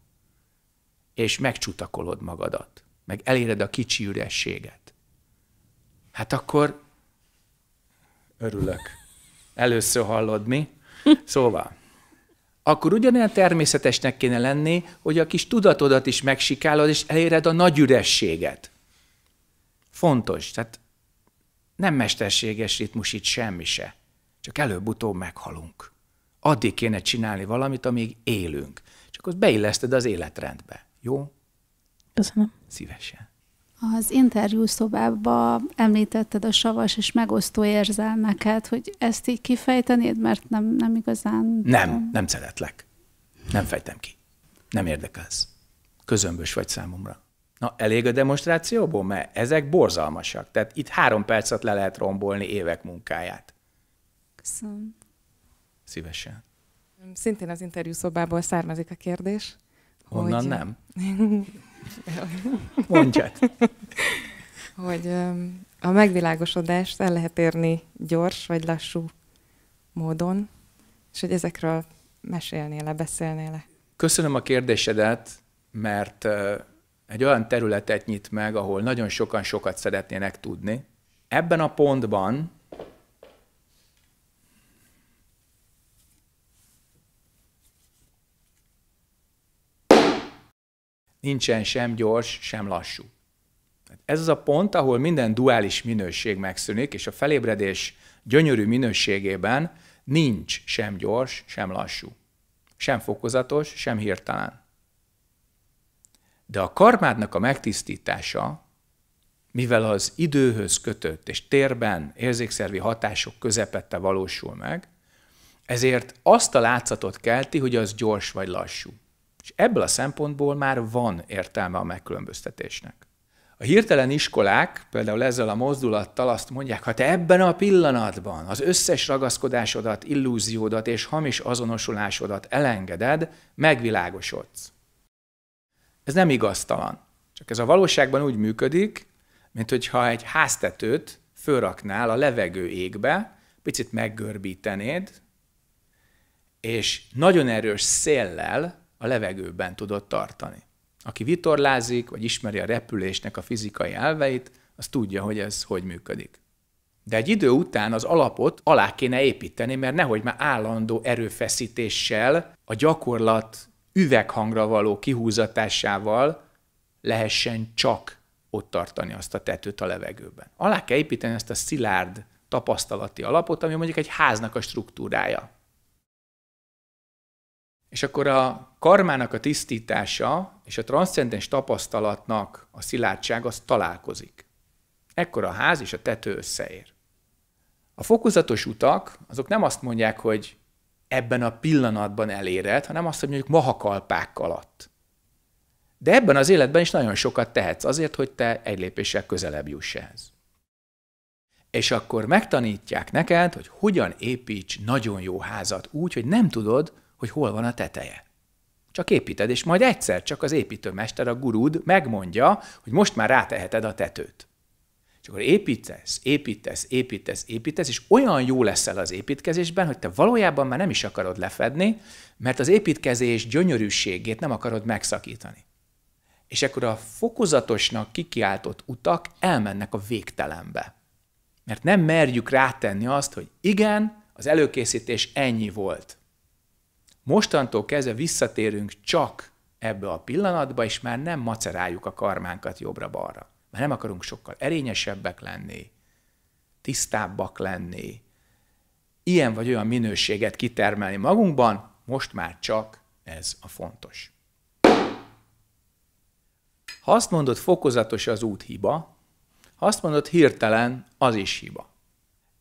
és megcsutakolod magadat, meg eléred a kicsi ürességet. Hát akkor Örülök. Először hallod mi. Szóval, akkor ugyanilyen természetesnek kéne lenni, hogy a kis tudatodat is megsikálod, és eléred a nagy ürességet. Fontos. Tehát nem mesterséges ritmus itt semmi se. Csak előbb-utóbb meghalunk. Addig kéne csinálni valamit, amíg élünk. Csak azt beilleszted az életrendbe. Jó? Köszönöm. Szívesen. Az interjú szobában említetted a savas és megosztó érzelmeket, hogy ezt így kifejtenéd, mert nem, nem igazán... Nem, nem szeretlek. Nem fejtem ki. Nem érdekelsz. Közömbös vagy számomra. Na, elég a demonstrációból, mert ezek borzalmasak. Tehát itt három percet le lehet rombolni évek munkáját. Köszönöm. Szívesen. Szintén az interjú szobából származik a kérdés. Honnan hogy... nem? Mondját, hogy a megvilágosodást el lehet érni gyors vagy lassú módon, és hogy ezekről mesélnél le, beszélnél le. Köszönöm a kérdésedet, mert egy olyan területet nyit meg, ahol nagyon sokan sokat szeretnének tudni. Ebben a pontban nincsen sem gyors, sem lassú. Ez az a pont, ahol minden duális minőség megszűnik, és a felébredés gyönyörű minőségében nincs sem gyors, sem lassú, sem fokozatos, sem hirtelen. De a karmádnak a megtisztítása, mivel az időhöz kötött és térben érzékszervi hatások közepette valósul meg, ezért azt a látszatot kelti, hogy az gyors vagy lassú. És ebből a szempontból már van értelme a megkülönböztetésnek. A hirtelen iskolák például ezzel a mozdulattal azt mondják, ha hát te ebben a pillanatban az összes ragaszkodásodat, illúziódat és hamis azonosulásodat elengeded, megvilágosodsz. Ez nem igaztalan. Csak ez a valóságban úgy működik, mint hogyha egy háztetőt fölraknál a levegő égbe, picit meggörbítenéd, és nagyon erős széllel a levegőben tudott tartani. Aki vitorlázik, vagy ismeri a repülésnek a fizikai elveit, az tudja, hogy ez hogy működik. De egy idő után az alapot alá kéne építeni, mert nehogy már állandó erőfeszítéssel, a gyakorlat üveghangra való kihúzatásával lehessen csak ott tartani azt a tetőt a levegőben. Alá kell építeni ezt a szilárd tapasztalati alapot, ami mondjuk egy háznak a struktúrája. És akkor a karmának a tisztítása és a transzcendens tapasztalatnak a szilárdság az találkozik. Ekkor a ház és a tető összeér. A fokozatos utak, azok nem azt mondják, hogy ebben a pillanatban eléred, hanem azt, mondjuk mahakalpák alatt. De ebben az életben is nagyon sokat tehetsz azért, hogy te egy lépéssel közelebb juss ehhez. És akkor megtanítják neked, hogy hogyan építs nagyon jó házat úgy, hogy nem tudod, hogy hol van a teteje. Csak építed, és majd egyszer csak az építőmester, a gurúd megmondja, hogy most már ráteheted a tetőt. És akkor építesz, építesz, építesz, építesz, és olyan jó leszel az építkezésben, hogy te valójában már nem is akarod lefedni, mert az építkezés gyönyörűségét nem akarod megszakítani. És akkor a fokozatosnak kikiáltott utak elmennek a végtelenbe. Mert nem merjük rátenni azt, hogy igen, az előkészítés ennyi volt mostantól kezdve visszatérünk csak ebbe a pillanatba, és már nem maceráljuk a karmánkat jobbra-balra. Mert nem akarunk sokkal erényesebbek lenni, tisztábbak lenni, ilyen vagy olyan minőséget kitermelni magunkban, most már csak ez a fontos. Ha azt mondod, fokozatos az út hiba, ha azt mondod, hirtelen az is hiba.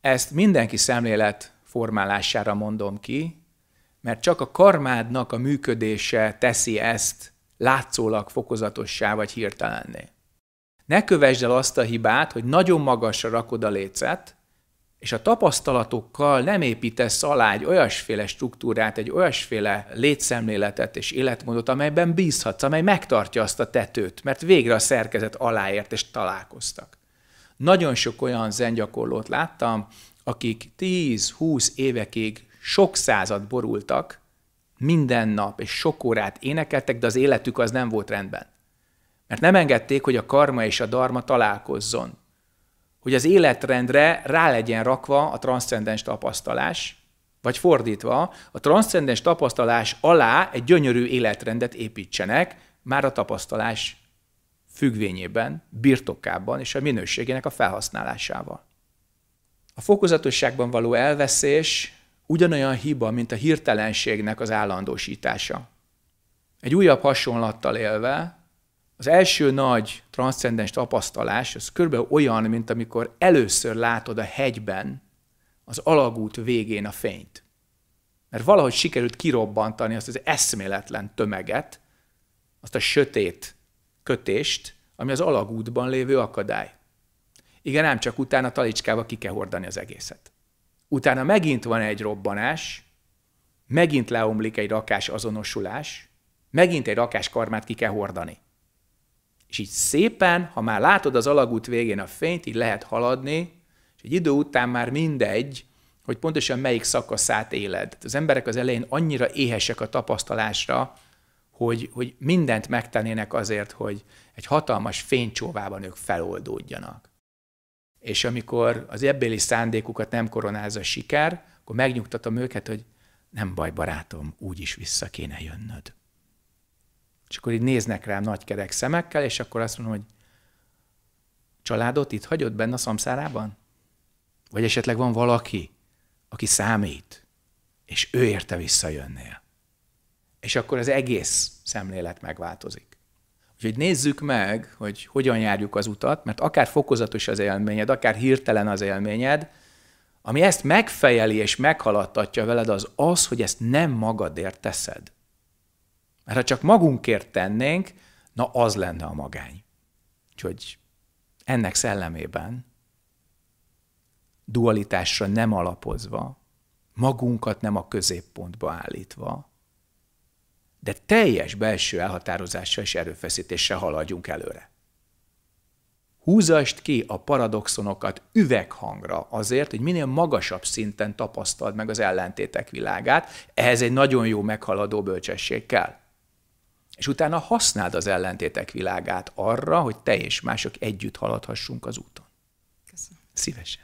Ezt mindenki szemlélet formálására mondom ki, mert csak a karmádnak a működése teszi ezt látszólag fokozatossá vagy hirtelenné. Ne kövesd el azt a hibát, hogy nagyon magasra rakod a lécet, és a tapasztalatokkal nem építesz alá egy olyasféle struktúrát, egy olyasféle létszemléletet és életmódot, amelyben bízhatsz, amely megtartja azt a tetőt, mert végre a szerkezet aláért és találkoztak. Nagyon sok olyan zengyakorlót láttam, akik 10-20 évekig sok század borultak, minden nap és sok órát énekeltek, de az életük az nem volt rendben. Mert nem engedték, hogy a karma és a darma találkozzon. Hogy az életrendre rá legyen rakva a transzcendens tapasztalás, vagy fordítva, a transzcendens tapasztalás alá egy gyönyörű életrendet építsenek, már a tapasztalás függvényében, birtokában és a minőségének a felhasználásával. A fokozatosságban való elveszés ugyanolyan hiba, mint a hirtelenségnek az állandósítása. Egy újabb hasonlattal élve, az első nagy transzcendens tapasztalás, az körülbelül olyan, mint amikor először látod a hegyben az alagút végén a fényt. Mert valahogy sikerült kirobbantani azt az eszméletlen tömeget, azt a sötét kötést, ami az alagútban lévő akadály. Igen, ám csak utána talicskába ki kell hordani az egészet utána megint van egy robbanás, megint leomlik egy rakás azonosulás, megint egy rakás karmát ki kell hordani. És így szépen, ha már látod az alagút végén a fényt, így lehet haladni, és egy idő után már mindegy, hogy pontosan melyik szakaszát éled. Az emberek az elején annyira éhesek a tapasztalásra, hogy, hogy mindent megtennének azért, hogy egy hatalmas fénycsóvában ők feloldódjanak és amikor az ebbéli szándékukat nem koronáz a siker, akkor megnyugtatom őket, hogy nem baj, barátom, úgyis vissza kéne jönnöd. És akkor így néznek rám nagy kerek szemekkel, és akkor azt mondom, hogy családot itt hagyod benne a szamszárában? Vagy esetleg van valaki, aki számít, és ő érte visszajönnél. És akkor az egész szemlélet megváltozik. Úgyhogy nézzük meg, hogy hogyan járjuk az utat, mert akár fokozatos az élményed, akár hirtelen az élményed, ami ezt megfejeli és meghaladtatja veled, az az, hogy ezt nem magadért teszed. Mert ha csak magunkért tennénk, na az lenne a magány. Úgyhogy ennek szellemében, dualitásra nem alapozva, magunkat nem a középpontba állítva, de teljes belső elhatározással és erőfeszítéssel haladjunk előre. Húzast ki a paradoxonokat üveghangra azért, hogy minél magasabb szinten tapasztald meg az ellentétek világát, ehhez egy nagyon jó meghaladó bölcsesség kell. És utána használd az ellentétek világát arra, hogy te és mások együtt haladhassunk az úton. Köszönöm. Szívesen.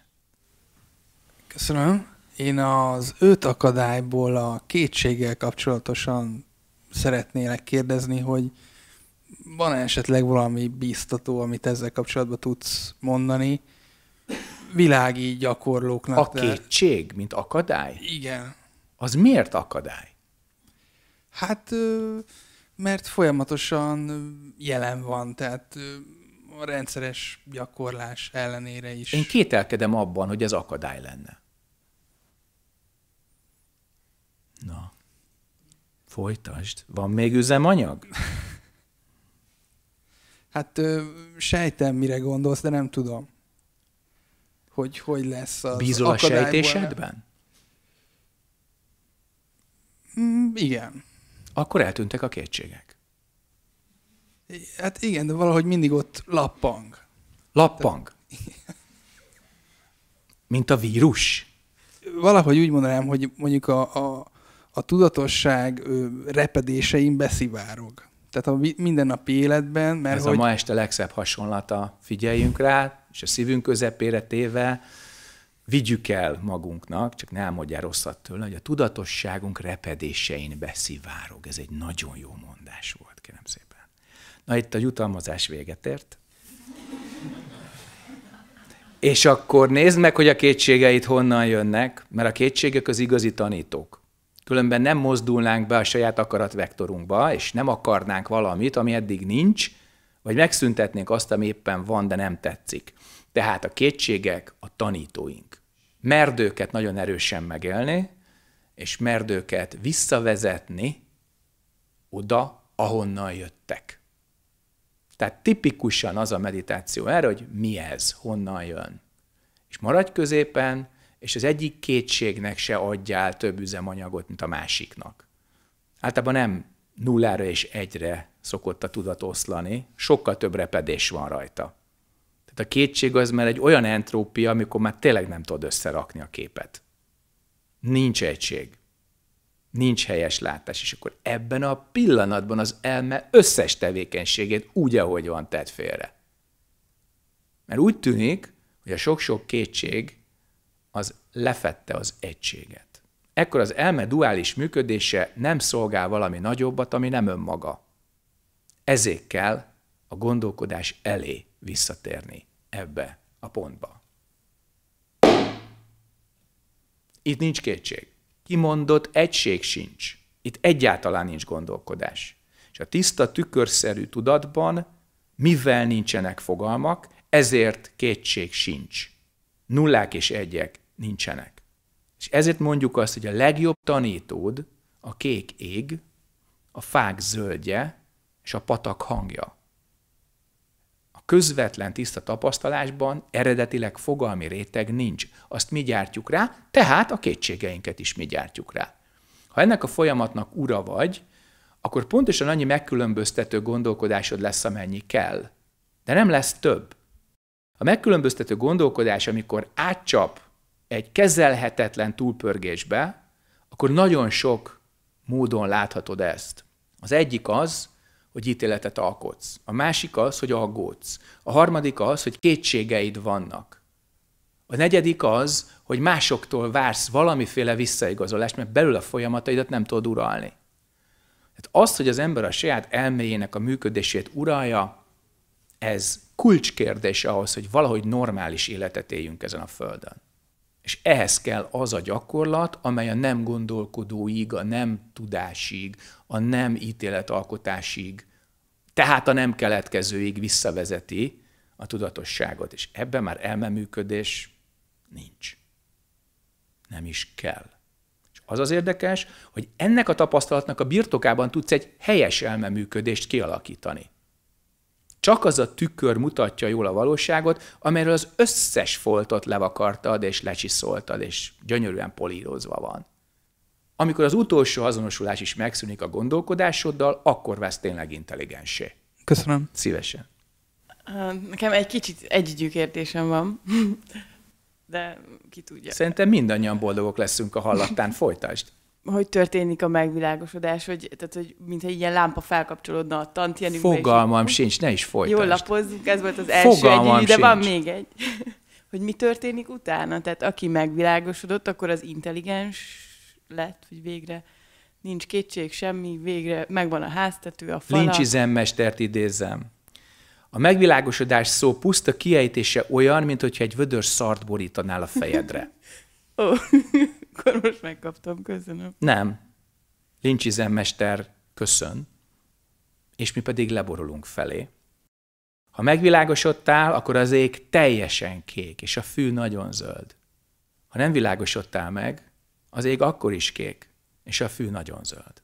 Köszönöm. Én az öt akadályból a kétséggel kapcsolatosan szeretnélek kérdezni, hogy van -e esetleg valami bíztató, amit ezzel kapcsolatban tudsz mondani? Világi gyakorlóknak. A de... kétség, mint akadály? Igen. Az miért akadály? Hát, mert folyamatosan jelen van, tehát a rendszeres gyakorlás ellenére is. Én kételkedem abban, hogy ez akadály lenne. Na. Folytasd. Van még üzemanyag? Hát ö, sejtem, mire gondolsz, de nem tudom, hogy hogy lesz az Bízol a sejtésedben? Mm, igen. Akkor eltűntek a kétségek. Hát igen, de valahogy mindig ott lappang. Lappang? Tehát, Mint a vírus? Valahogy úgy mondanám, hogy mondjuk a, a, a tudatosság repedéseim beszivárog. Tehát a mindennapi életben, mert Ez hogy... a ma este legszebb hasonlata, figyeljünk rá, és a szívünk közepére téve vigyük el magunknak, csak nem mondja rosszat tőle, hogy a tudatosságunk repedésein beszivárog. Ez egy nagyon jó mondás volt, kérem szépen. Na itt a jutalmazás véget ért. És akkor nézd meg, hogy a kétségeit honnan jönnek, mert a kétségek az igazi tanítók különben nem mozdulnánk be a saját akaratvektorunkba, és nem akarnánk valamit, ami eddig nincs, vagy megszüntetnénk azt, ami éppen van, de nem tetszik. Tehát a kétségek a tanítóink. Merdőket nagyon erősen megélni, és merdőket visszavezetni oda, ahonnan jöttek. Tehát tipikusan az a meditáció erre, hogy mi ez, honnan jön. És maradj középen, és az egyik kétségnek se adjál több üzemanyagot, mint a másiknak. Általában nem nullára és egyre szokott a tudat oszlani, sokkal több repedés van rajta. Tehát a kétség az már egy olyan entrópia, amikor már tényleg nem tudod összerakni a képet. Nincs egység. Nincs helyes látás, és akkor ebben a pillanatban az elme összes tevékenységét úgy, ahogy van, tett félre. Mert úgy tűnik, hogy a sok-sok kétség az lefette az egységet. Ekkor az elme duális működése nem szolgál valami nagyobbat, ami nem önmaga. Ezért kell a gondolkodás elé visszatérni ebbe a pontba. Itt nincs kétség. Kimondott egység sincs. Itt egyáltalán nincs gondolkodás. És a tiszta tükörszerű tudatban, mivel nincsenek fogalmak, ezért kétség sincs. Nullák és egyek nincsenek. És ezért mondjuk azt, hogy a legjobb tanítód a kék ég, a fák zöldje és a patak hangja. A közvetlen tiszta tapasztalásban eredetileg fogalmi réteg nincs. Azt mi gyártjuk rá, tehát a kétségeinket is mi gyártjuk rá. Ha ennek a folyamatnak ura vagy, akkor pontosan annyi megkülönböztető gondolkodásod lesz, amennyi kell. De nem lesz több. A megkülönböztető gondolkodás, amikor átcsap egy kezelhetetlen túlpörgésbe, akkor nagyon sok módon láthatod ezt. Az egyik az, hogy ítéletet alkotsz. A másik az, hogy aggódsz. A harmadik az, hogy kétségeid vannak. A negyedik az, hogy másoktól vársz valamiféle visszaigazolást, mert belül a folyamataidat nem tudod uralni. Tehát az, hogy az ember a saját elméjének a működését uralja, ez kulcskérdés ahhoz, hogy valahogy normális életet éljünk ezen a földön. És ehhez kell az a gyakorlat, amely a nem gondolkodóig, a nem tudásig, a nem ítéletalkotásig, tehát a nem keletkezőig visszavezeti a tudatosságot. És ebben már elmeműködés nincs. Nem is kell. És az az érdekes, hogy ennek a tapasztalatnak a birtokában tudsz egy helyes elmeműködést kialakítani. Csak az a tükör mutatja jól a valóságot, amelyről az összes foltot levakartad és lecsiszoltad, és gyönyörűen polírozva van. Amikor az utolsó azonosulás is megszűnik a gondolkodásoddal, akkor vesz tényleg intelligensé. Köszönöm. Szívesen. Nekem egy kicsit együgyű kérdésem van, de ki tudja. Szerintem mindannyian boldogok leszünk a hallattán. Folytasd hogy történik a megvilágosodás, hogy, tehát, hogy mintha egy ilyen lámpa felkapcsolódna a tantjánikba. Fogalmam és... sincs, ne is folytasd. Jól lapozzuk, ez volt az első Fogalmam egy, de sincs. van még egy. hogy mi történik utána? Tehát aki megvilágosodott, akkor az intelligens lett, hogy végre nincs kétség, semmi, végre megvan a háztető, a fala. Lincsi zenmestert idézem. A megvilágosodás szó puszta kiejtése olyan, mint hogyha egy vödör szart borítanál a fejedre. oh. Akkor most megkaptam, köszönöm. Nem. Lincs mester, köszön, és mi pedig leborulunk felé. Ha megvilágosodtál, akkor az ég teljesen kék, és a fű nagyon zöld. Ha nem világosodtál meg, az ég akkor is kék, és a fű nagyon zöld.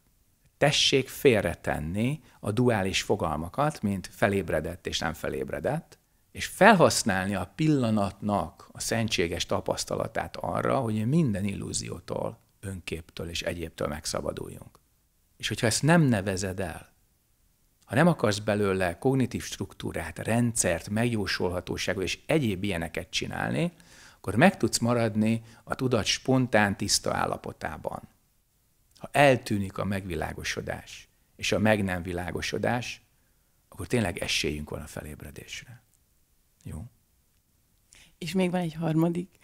Tessék félretenni a duális fogalmakat, mint felébredett és nem felébredett, és felhasználni a pillanatnak a szentséges tapasztalatát arra, hogy minden illúziótól, önképtől és egyébtől megszabaduljunk. És hogyha ezt nem nevezed el, ha nem akarsz belőle kognitív struktúrát, rendszert, megjósolhatóságot és egyéb ilyeneket csinálni, akkor meg tudsz maradni a tudat spontán tiszta állapotában. Ha eltűnik a megvilágosodás és a meg nem világosodás, akkor tényleg esélyünk van a felébredésre. Jó. És még van egy harmadik.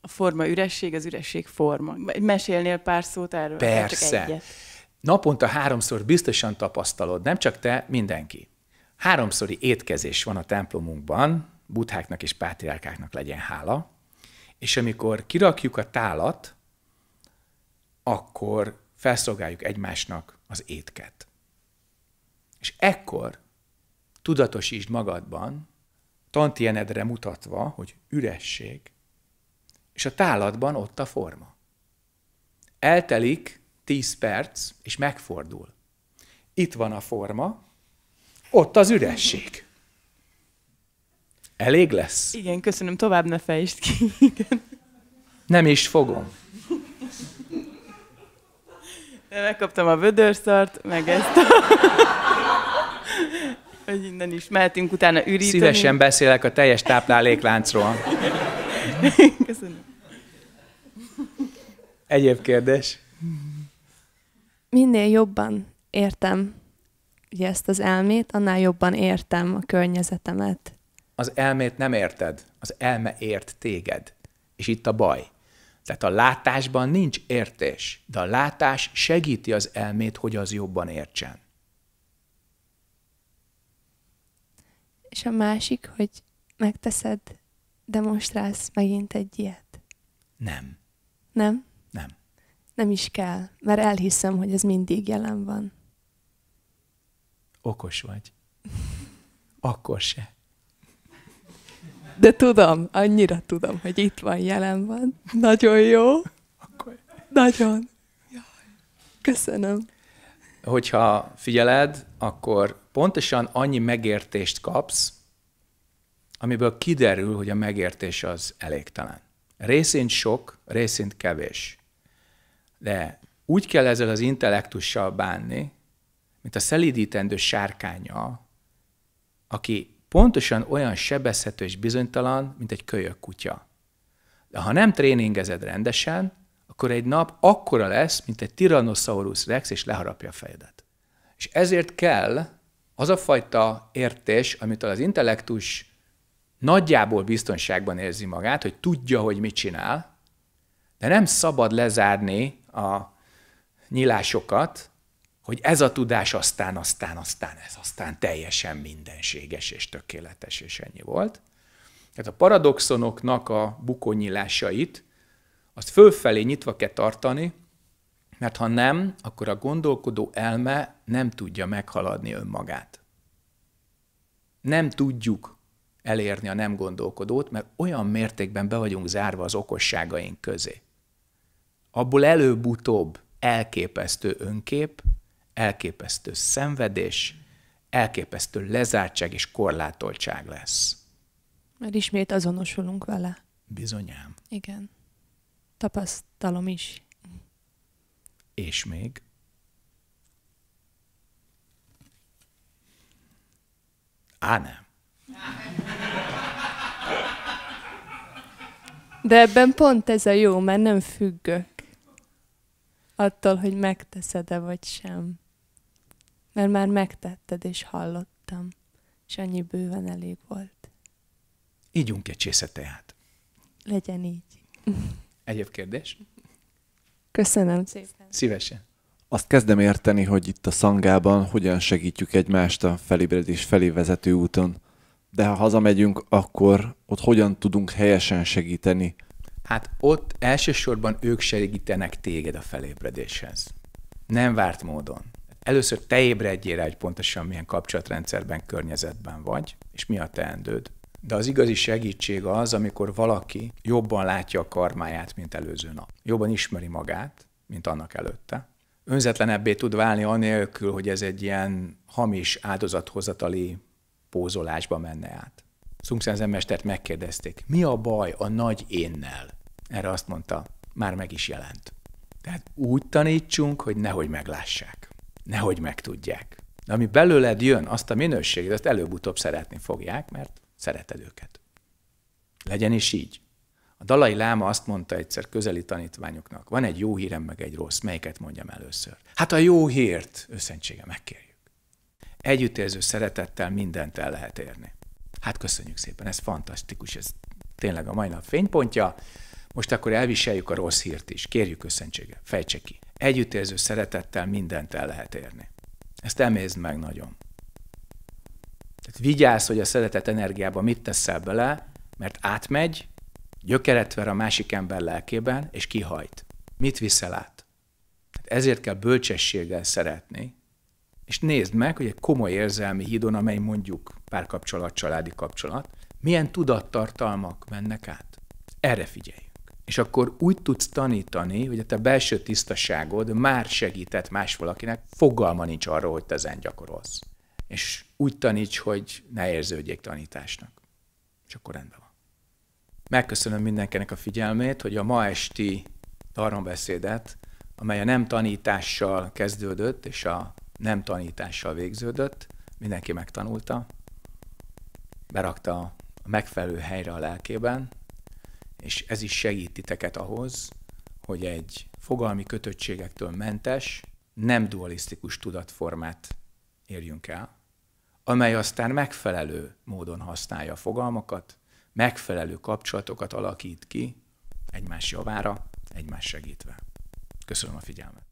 A forma üresség, az üresség forma. Mesélnél pár szót erről? Persze. Csak egyet. Naponta háromszor biztosan tapasztalod, nem csak te, mindenki. Háromszori étkezés van a templomunkban, butháknak és pátriárkáknak legyen hála, és amikor kirakjuk a tálat, akkor felszolgáljuk egymásnak az étket. És ekkor tudatosítsd magadban, tantienedre mutatva, hogy üresség, és a tálatban ott a forma. Eltelik 10 perc, és megfordul. Itt van a forma, ott az üresség. Elég lesz? Igen, köszönöm, tovább ne fejtsd ki. Igen. Nem is fogom. De megkaptam a vödörszart, meg ezt a... Hogy innen is mehetünk utána üríteni. Szívesen beszélek a teljes táplálékláncról. Köszönöm. Egyéb kérdés? Minél jobban értem ugye ezt az elmét, annál jobban értem a környezetemet. Az elmét nem érted, az elme ért téged. És itt a baj. Tehát a látásban nincs értés, de a látás segíti az elmét, hogy az jobban értsen. és a másik, hogy megteszed, demonstrálsz megint egy ilyet. Nem. Nem? Nem. Nem is kell, mert elhiszem, hogy ez mindig jelen van. Okos vagy. Akkor se. De tudom, annyira tudom, hogy itt van, jelen van. Nagyon jó. Akkor... Nagyon. Jaj. Köszönöm. Hogyha figyeled, akkor pontosan annyi megértést kapsz, amiből kiderül, hogy a megértés az elégtelen. Részint sok, részint kevés. De úgy kell ezzel az intellektussal bánni, mint a szelídítendő sárkánya, aki pontosan olyan sebezhető és bizonytalan, mint egy kölyök kutya. De ha nem tréningezed rendesen, akkor egy nap akkora lesz, mint egy Tyrannosaurus rex, és leharapja a fejedet. És ezért kell az a fajta értés, amitől az intellektus nagyjából biztonságban érzi magát, hogy tudja, hogy mit csinál, de nem szabad lezárni a nyilásokat, hogy ez a tudás aztán, aztán, aztán, ez aztán teljesen mindenséges és tökéletes, és ennyi volt. Tehát a paradoxonoknak a bukonyilásait, azt fölfelé nyitva kell tartani, mert ha nem, akkor a gondolkodó elme nem tudja meghaladni önmagát. Nem tudjuk elérni a nem gondolkodót, mert olyan mértékben be vagyunk zárva az okosságaink közé. Abból előbb-utóbb elképesztő önkép, elképesztő szenvedés, elképesztő lezártság és korlátoltság lesz. Mert ismét azonosulunk vele. Bizonyám. Igen. Tapasztalom is. És még. Á, nem. De ebben pont ez a jó, mert nem függök attól, hogy megteszed-e vagy sem. Mert már megtetted és hallottam, és annyi bőven elég volt. Ígyunk egy csészeteját. Legyen így. Egyéb kérdés? Köszönöm szépen. Szívesen. Azt kezdem érteni, hogy itt a szangában hogyan segítjük egymást a felébredés felé vezető úton. De ha hazamegyünk, akkor ott hogyan tudunk helyesen segíteni? Hát ott elsősorban ők segítenek téged a felébredéshez. Nem várt módon. Először te ébredjél hogy pontosan milyen kapcsolatrendszerben, környezetben vagy, és mi a teendőd. De az igazi segítség az, amikor valaki jobban látja a karmáját, mint előző nap. Jobban ismeri magát, mint annak előtte. Önzetlenebbé tud válni anélkül, hogy ez egy ilyen hamis áldozathozatali pózolásba menne át. Szungszen zenmestert megkérdezték, mi a baj a nagy énnel? Erre azt mondta, már meg is jelent. Tehát úgy tanítsunk, hogy nehogy meglássák, nehogy megtudják. De ami belőled jön, azt a minőséget, azt előbb-utóbb szeretni fogják, mert szereted őket. Legyen is így. A dalai láma azt mondta egyszer közeli tanítványoknak, van egy jó hírem, meg egy rossz, melyiket mondjam először? Hát a jó hírt, őszentsége, megkérjük. Együttérző szeretettel mindent el lehet érni. Hát köszönjük szépen, ez fantasztikus, ez tényleg a mai nap fénypontja. Most akkor elviseljük a rossz hírt is, kérjük összentsége, fejtse ki. Együttérző szeretettel mindent el lehet érni. Ezt emézd meg nagyon. Tehát vigyázz, hogy a szeretet energiába mit teszel bele, mert átmegy, gyökeret ver a másik ember lelkében, és kihajt. Mit viszel át? Hát ezért kell bölcsességgel szeretni, és nézd meg, hogy egy komoly érzelmi hídon, amely mondjuk párkapcsolat, családi kapcsolat, milyen tudattartalmak mennek át. Erre figyeljünk. És akkor úgy tudsz tanítani, hogy a te belső tisztaságod már segített más valakinek, fogalma nincs arról, hogy te zen gyakorolsz. És úgy taníts, hogy ne érződjék tanításnak. És akkor rendben van. Megköszönöm mindenkinek a figyelmét, hogy a ma esti tarambeszédet, amely a nem tanítással kezdődött, és a nem tanítással végződött, mindenki megtanulta, berakta a megfelelő helyre a lelkében, és ez is segít titeket ahhoz, hogy egy fogalmi kötöttségektől mentes, nem dualisztikus tudatformát érjünk el, amely aztán megfelelő módon használja a fogalmakat, megfelelő kapcsolatokat alakít ki egymás javára, egymás segítve. Köszönöm a figyelmet!